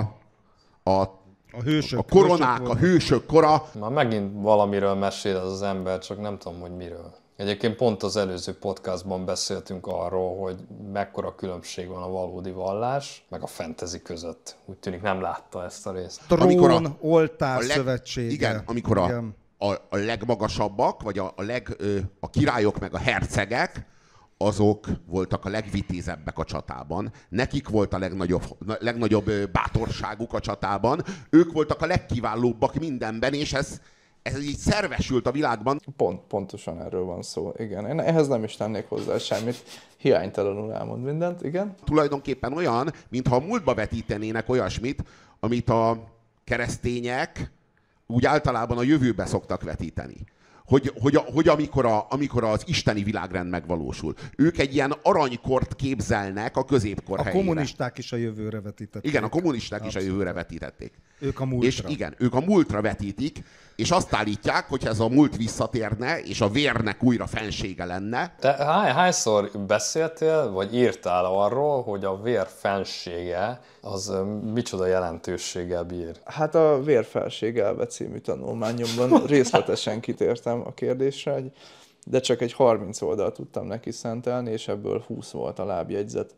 a a hősök. A koronák, hősök a hősök kora. Már megint valamiről mesél ez az ember, csak nem tudom, hogy miről. Egyébként pont az előző podcastban beszéltünk arról, hogy mekkora különbség van a valódi vallás, meg a fentezi között. Úgy tűnik nem látta ezt a részt. Trón, amikor a, oltár a leg, szövetsége. Igen, amikor a, a, a legmagasabbak, vagy a, a, leg, a királyok meg a hercegek, azok voltak a legvitézebbek a csatában, nekik volt a legnagyobb, legnagyobb bátorságuk a csatában, ők voltak a legkiválóbbak mindenben, és ez, ez így szervesült a világban. Pont, pontosan erről van szó, igen. Én ehhez nem is tennék hozzá semmit. Hiánytalanul elmond mindent, igen. Tulajdonképpen olyan, mintha a múltba vetítenének olyasmit, amit a keresztények úgy általában a jövőbe szoktak vetíteni hogy, hogy, hogy amikor, a, amikor az isteni világrend megvalósul. Ők egy ilyen aranykort képzelnek a középkor A helyére. kommunisták is a jövőre vetítették. Igen, a kommunisták Abszolút. is a jövőre vetítették. Ők a múltra. És igen, ők a múltra vetítik, és azt állítják, hogy ez a múlt visszatérne, és a vérnek újra fensége lenne. Te hány, hányszor beszéltél, vagy írtál arról, hogy a vér fensége az micsoda jelentőséggel bír? Hát a Vér fensége című tanulmányomban részletesen kitértem a kérdésre, de csak egy 30 oldalt tudtam neki szentelni, és ebből 20 volt a lábjegyzet.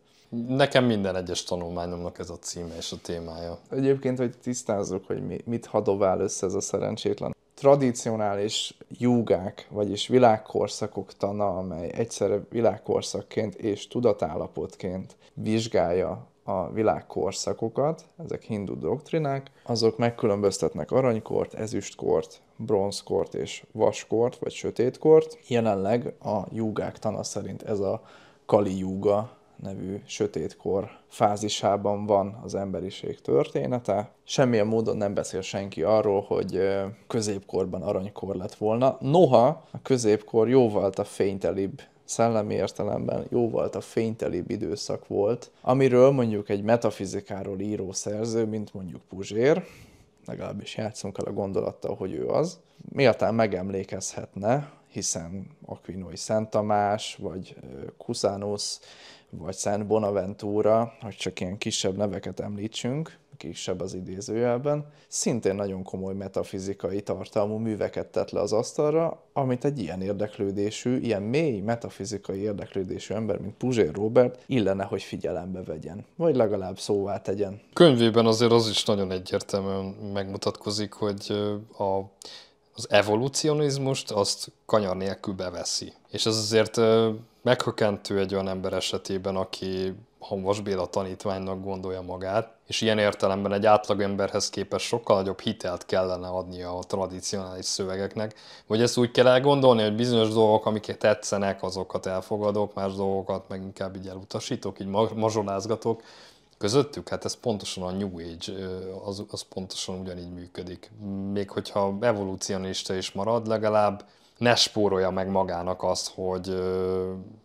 Nekem minden egyes tanulmányomnak ez a címe és a témája. Egyébként, hogy tisztázzuk, hogy mit hadovál össze ez a szerencsétlen. Tradicionális júgák, vagyis világkorszakok tana, amely egyszerre világkorszakként és tudatállapotként vizsgálja a világkorszakokat, ezek hindu doktrinák, azok megkülönböztetnek aranykort, ezüstkort, bronzkort és vaskort, vagy sötétkort. Jelenleg a júgák tana szerint ez a Kali júga nevű sötétkor fázisában van az emberiség története. Semmilyen módon nem beszél senki arról, hogy középkorban aranykor lett volna. Noha a középkor jóval a fénytelibb szellemi értelemben jó volt a fénytelibb időszak volt, amiről mondjuk egy metafizikáról író szerző, mint mondjuk Puzsér, legalábbis játszunk el a gondolattal, hogy ő az, méltán megemlékezhetne, hiszen Aquinoi Szent Tamás, vagy Kuszánusz, vagy Szent Bonaventura, hogy csak ilyen kisebb neveket említsünk, kisebb az idézőjelben, szintén nagyon komoly metafizikai tartalmú műveket tett le az asztalra, amit egy ilyen érdeklődésű, ilyen mély metafizikai érdeklődésű ember, mint Puzsér Robert illene, hogy figyelembe vegyen, vagy legalább szóvá tegyen. Könyvében azért az is nagyon egyértelműen megmutatkozik, hogy a az evolucionizmust azt kanyar nélkül beveszi. És ez azért meghökentő egy olyan ember esetében, aki Hamvas Béla tanítványnak gondolja magát, és ilyen értelemben egy átlagemberhez képest sokkal nagyobb hitelt kellene adnia a tradicionális szövegeknek, vagy ezt úgy kell elgondolni, hogy bizonyos dolgok, amiket tetszenek, azokat elfogadok, más dolgokat meg inkább így elutasítok, így mazsolázgatok, közöttük, hát ez pontosan a New Age, az, az pontosan ugyanígy működik. Még hogyha evolúcionista is marad, legalább ne spórolja meg magának azt, hogy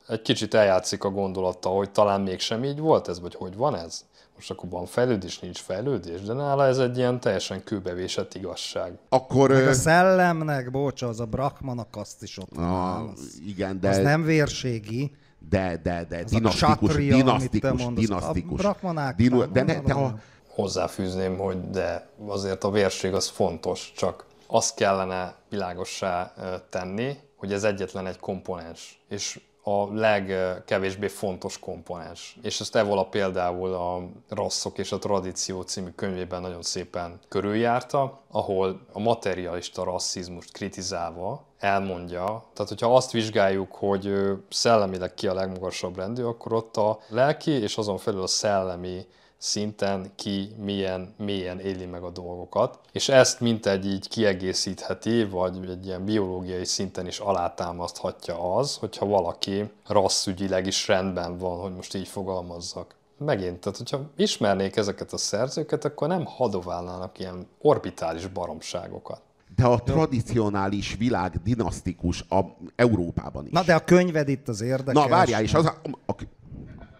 egy kicsit eljátszik a gondolata, hogy talán mégsem így volt ez, vagy hogy van ez. Most akkor van fejlődés, nincs fejlődés, de nála ez egy ilyen teljesen kőbevésett igazság. Akkor... Meg a szellemnek, bocsa, az a brakmanak azt is ott a, Igen, de... Az nem vérségi. De, de, de, az dinasztikus, satria, dinasztikus, dinasztikus. A Dinu, de ne, te a... Hozzáfűzném, hogy de azért a vérség az fontos, csak azt kellene világossá tenni, hogy ez egyetlen egy komponens, és a legkevésbé fontos komponens. És ezt Evola például a Rasszok és a Tradíció című könyvében nagyon szépen körüljárta, ahol a materialista rasszizmust kritizálva elmondja, tehát hogyha azt vizsgáljuk, hogy szellemileg ki a legmagasabb rendű, akkor ott a lelki és azon felül a szellemi szinten ki milyen mélyen éli meg a dolgokat. És ezt mintegy így kiegészítheti, vagy egy ilyen biológiai szinten is alátámaszthatja az, hogyha valaki rasszügyileg is rendben van, hogy most így fogalmazzak. Megint, tehát hogyha ismernék ezeket a szerzőket, akkor nem hadoválnának ilyen orbitális baromságokat. De a tradicionális világ dinasztikus a Európában is. Na de a könyved itt az érdekes. Na várjál, és az a, a,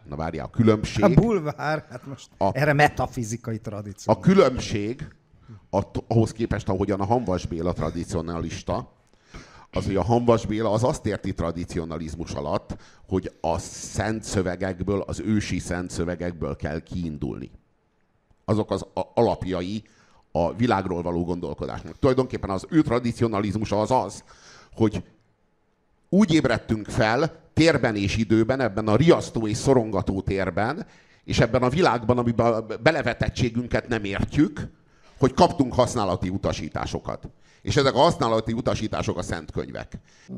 Na várjál, a különbség... A bulvár, hát most a, erre metafizikai tradíció. A különbség a, ahhoz képest, ahogyan a Hanvas Béla tradicionalista, az, hogy a Hanvas Béla az azt érti tradicionalizmus alatt, hogy a szent szövegekből, az ősi szent szövegekből kell kiindulni. Azok az a, alapjai a világról való gondolkodásnak. Tulajdonképpen az ő tradicionalizmusa az az, hogy úgy ébredtünk fel, térben és időben, ebben a riasztó és szorongató térben, és ebben a világban, amiben a belevetettségünket nem értjük, hogy kaptunk használati utasításokat. És ezek a használati utasítások a szent könyvek.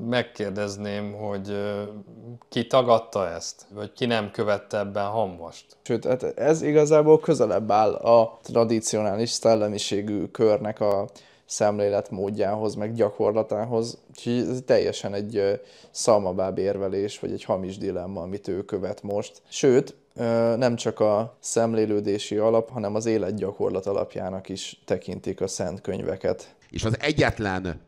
Megkérdezném, hogy ki tagadta ezt, vagy ki nem követte ebben hamvast? Sőt, hát ez igazából közelebb áll a tradicionális szellemiségű körnek a szemléletmódjához, meg gyakorlatához. Úgyhogy ez teljesen egy szalmabáb érvelés, vagy egy hamis dilemma, amit ő követ most. Sőt, nem csak a szemlélődési alap, hanem az életgyakorlat alapjának is tekintik a szent könyveket. És az egyetlen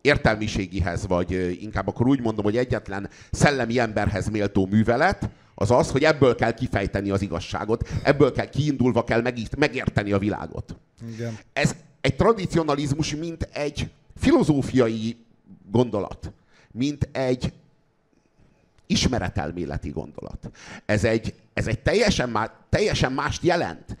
értelmiségihez, vagy inkább akkor úgy mondom, hogy egyetlen szellemi emberhez méltó művelet, az az, hogy ebből kell kifejteni az igazságot, ebből kell kiindulva kell megérteni a világot. Igen. Ez egy tradicionalizmus, mint egy filozófiai gondolat, mint egy ismeretelméleti gondolat. Ez egy, ez egy teljesen, má, teljesen mást jelent.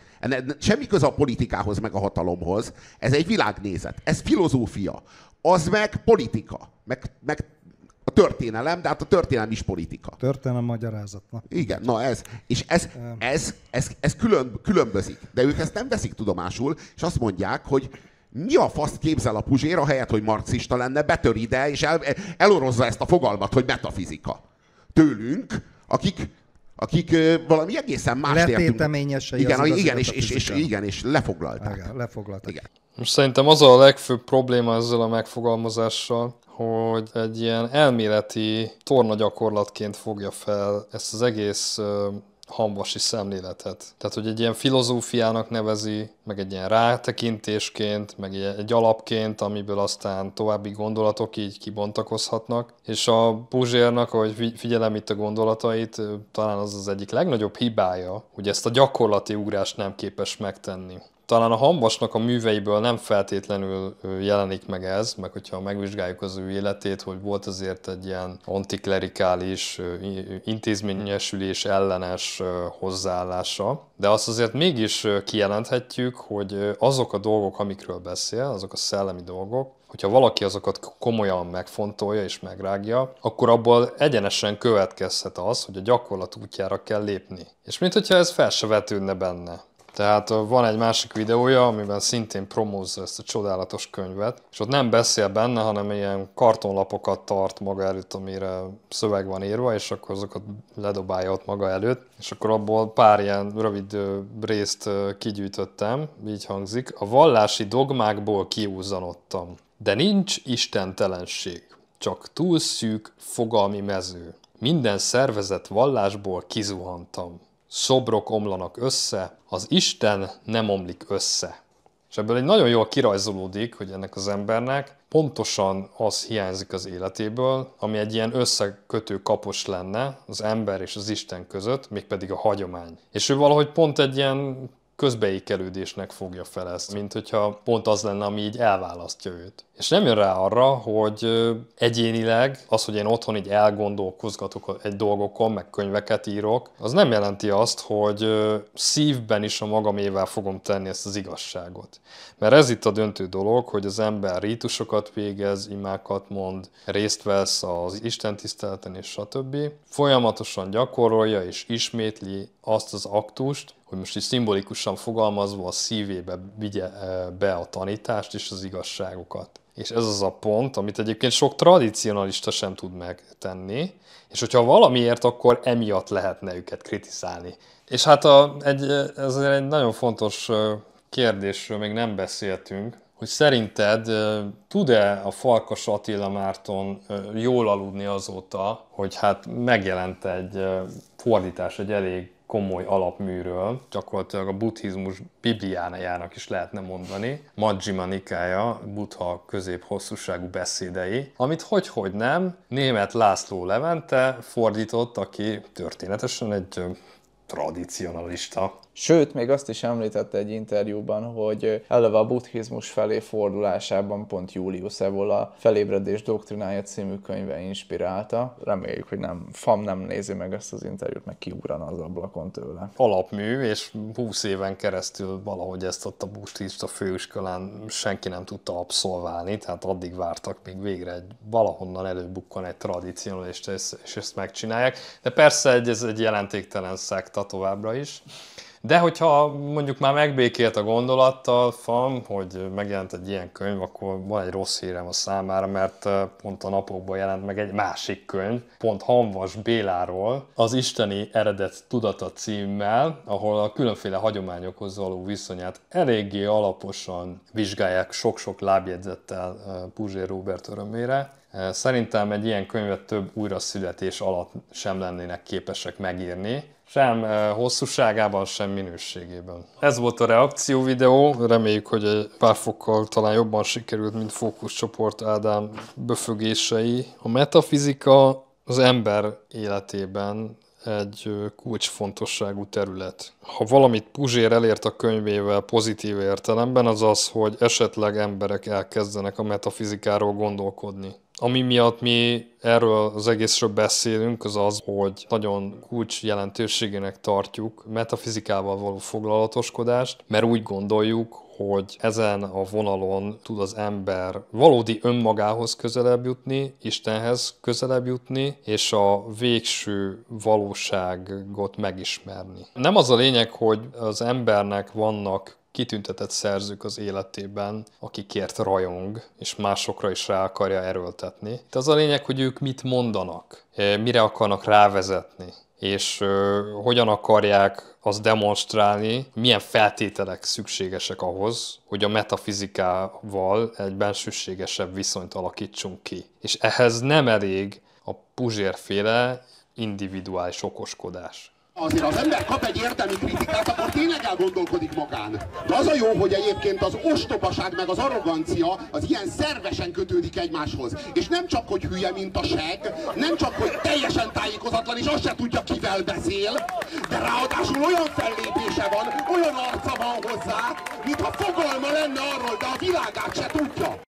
Semmi köze a politikához, meg a hatalomhoz. Ez egy világnézet, ez filozófia. Az meg politika, meg, meg a történelem, de hát a történelem is politika. Történelem magyarázatnak. Igen, na ez. És ez, ez, ez, ez külön, különbözik. De ők ezt nem veszik tudomásul, és azt mondják, hogy mi a fasz képzel a Puzsér, ahelyett, hogy marxista lenne, betör ide, és el, elorozza ezt a fogalmat, hogy metafizika. Tőlünk, akik, akik valami egészen más Letéteményesei igen, az igen, igen és, és, és, igen, és lefoglalták. Igen, lefoglalták. Igen. Most szerintem az a legfőbb probléma ezzel a megfogalmazással, hogy egy ilyen elméleti torna gyakorlatként fogja fel ezt az egész hamvasi szemléletet. Tehát, hogy egy ilyen filozófiának nevezi, meg egy ilyen rátekintésként, meg egy alapként, amiből aztán további gondolatok így kibontakozhatnak. És a Buzsérnak, hogy figyelem itt a gondolatait, talán az az egyik legnagyobb hibája, hogy ezt a gyakorlati ugrást nem képes megtenni talán a hambasnak a műveiből nem feltétlenül jelenik meg ez, meg hogyha megvizsgáljuk az ő életét, hogy volt azért egy ilyen antiklerikális, intézményesülés ellenes hozzáállása, de azt azért mégis kijelenthetjük, hogy azok a dolgok, amikről beszél, azok a szellemi dolgok, hogyha valaki azokat komolyan megfontolja és megrágja, akkor abból egyenesen következhet az, hogy a gyakorlat útjára kell lépni. És mint hogyha ez fel se vetődne benne. Tehát van egy másik videója, amiben szintén promózza ezt a csodálatos könyvet, és ott nem beszél benne, hanem ilyen kartonlapokat tart maga előtt, amire szöveg van írva, és akkor azokat ledobálja ott maga előtt, és akkor abból pár ilyen rövid részt kigyűjtöttem, így hangzik. A vallási dogmákból kiúzanottam, de nincs istentelenség, csak túl szűk fogalmi mező. Minden szervezet vallásból kizuhantam szobrok omlanak össze, az Isten nem omlik össze. És ebből egy nagyon jól kirajzolódik, hogy ennek az embernek pontosan az hiányzik az életéből, ami egy ilyen összekötő kapos lenne az ember és az Isten között, mégpedig a hagyomány. És ő valahogy pont egy ilyen közbeékelődésnek fogja fel ezt, mint hogyha pont az lenne, ami így elválasztja őt. És nem jön rá arra, hogy egyénileg az, hogy én otthon így elgondolkozgatok egy dolgokon, meg könyveket írok, az nem jelenti azt, hogy szívben is a magamével fogom tenni ezt az igazságot. Mert ez itt a döntő dolog, hogy az ember rítusokat végez, imákat mond, részt vesz az istentiszteleten és stb. Folyamatosan gyakorolja és ismétli azt az aktust, hogy most is szimbolikusan fogalmazva a szívébe vigye eh, be a tanítást és az igazságokat. És ez az a pont, amit egyébként sok tradicionalista sem tud megtenni, és hogyha valamiért, akkor emiatt lehetne őket kritizálni. És hát a, egy, eh, ez egy nagyon fontos eh, kérdésről még nem beszéltünk, hogy szerinted tud-e a Farkas Attila Márton jól aludni azóta, hogy hát megjelent egy fordítás, egy elég komoly alapműről, gyakorlatilag a buddhizmus bibliájának is lehetne mondani, Majjima Nikája, Buddha közép-hosszúságú beszédei, amit hogy-hogy nem, német László Levente fordított, aki történetesen egy tradicionalista Sőt, még azt is említette egy interjúban, hogy eleve a buddhizmus felé fordulásában pont Julius Evola felébredés doktrinája című könyve inspirálta. Reméljük, hogy nem, FAM nem nézi meg ezt az interjút, meg kiugran az ablakon tőle. Alapmű, és 20 éven keresztül valahogy ezt ott a buddhista főiskolán senki nem tudta abszolválni, tehát addig vártak, míg végre egy, valahonnan előbukkan egy tradicionalista, és, és ezt megcsinálják. De persze egy, ez egy jelentéktelen szekta továbbra is. De hogyha mondjuk már megbékélt a gondolattal, fam, hogy megjelent egy ilyen könyv, akkor van egy rossz hírem a számára, mert pont a napokban jelent meg egy másik könyv, pont Hanvas Béláról, az Isteni Eredet Tudata címmel, ahol a különféle hagyományokhoz való viszonyát eléggé alaposan vizsgálják sok-sok lábjegyzettel Puzsér Robert örömére, Szerintem egy ilyen könyvet több újra születés alatt sem lennének képesek megírni, sem hosszúságában, sem minőségében. Ez volt a reakció videó, reméljük, hogy egy pár fokkal talán jobban sikerült, mint fókuszcsoport Ádám böfögései. A metafizika az ember életében egy kulcsfontosságú terület. Ha valamit Puzsér elért a könyvével pozitív értelemben, az az, hogy esetleg emberek elkezdenek a metafizikáról gondolkodni. Ami miatt mi erről az egészről beszélünk, az az, hogy nagyon kulcs jelentőségének tartjuk metafizikával való foglalatoskodást, mert úgy gondoljuk, hogy ezen a vonalon tud az ember valódi önmagához közelebb jutni, Istenhez közelebb jutni, és a végső valóságot megismerni. Nem az a lényeg, hogy az embernek vannak kitüntetett szerzők az életében, akikért rajong, és másokra is rá akarja erőltetni. Itt az a lényeg, hogy ők mit mondanak, e, mire akarnak rávezetni, és hogyan akarják azt demonstrálni, milyen feltételek szükségesek ahhoz, hogy a metafizikával egy bensőségesebb viszonyt alakítsunk ki. És ehhez nem elég a puzsérféle individuális okoskodás azért az ember kap egy értelmi kritikát, akkor tényleg elgondolkodik magán. De az a jó, hogy egyébként az ostobaság meg az arrogancia az ilyen szervesen kötődik egymáshoz. És nem csak, hogy hülye, mint a seg, nem csak, hogy teljesen tájékozatlan, és azt se tudja, kivel beszél, de ráadásul olyan fellépése van, olyan arca van hozzá, mintha fogalma lenne arról, de a világát se tudja.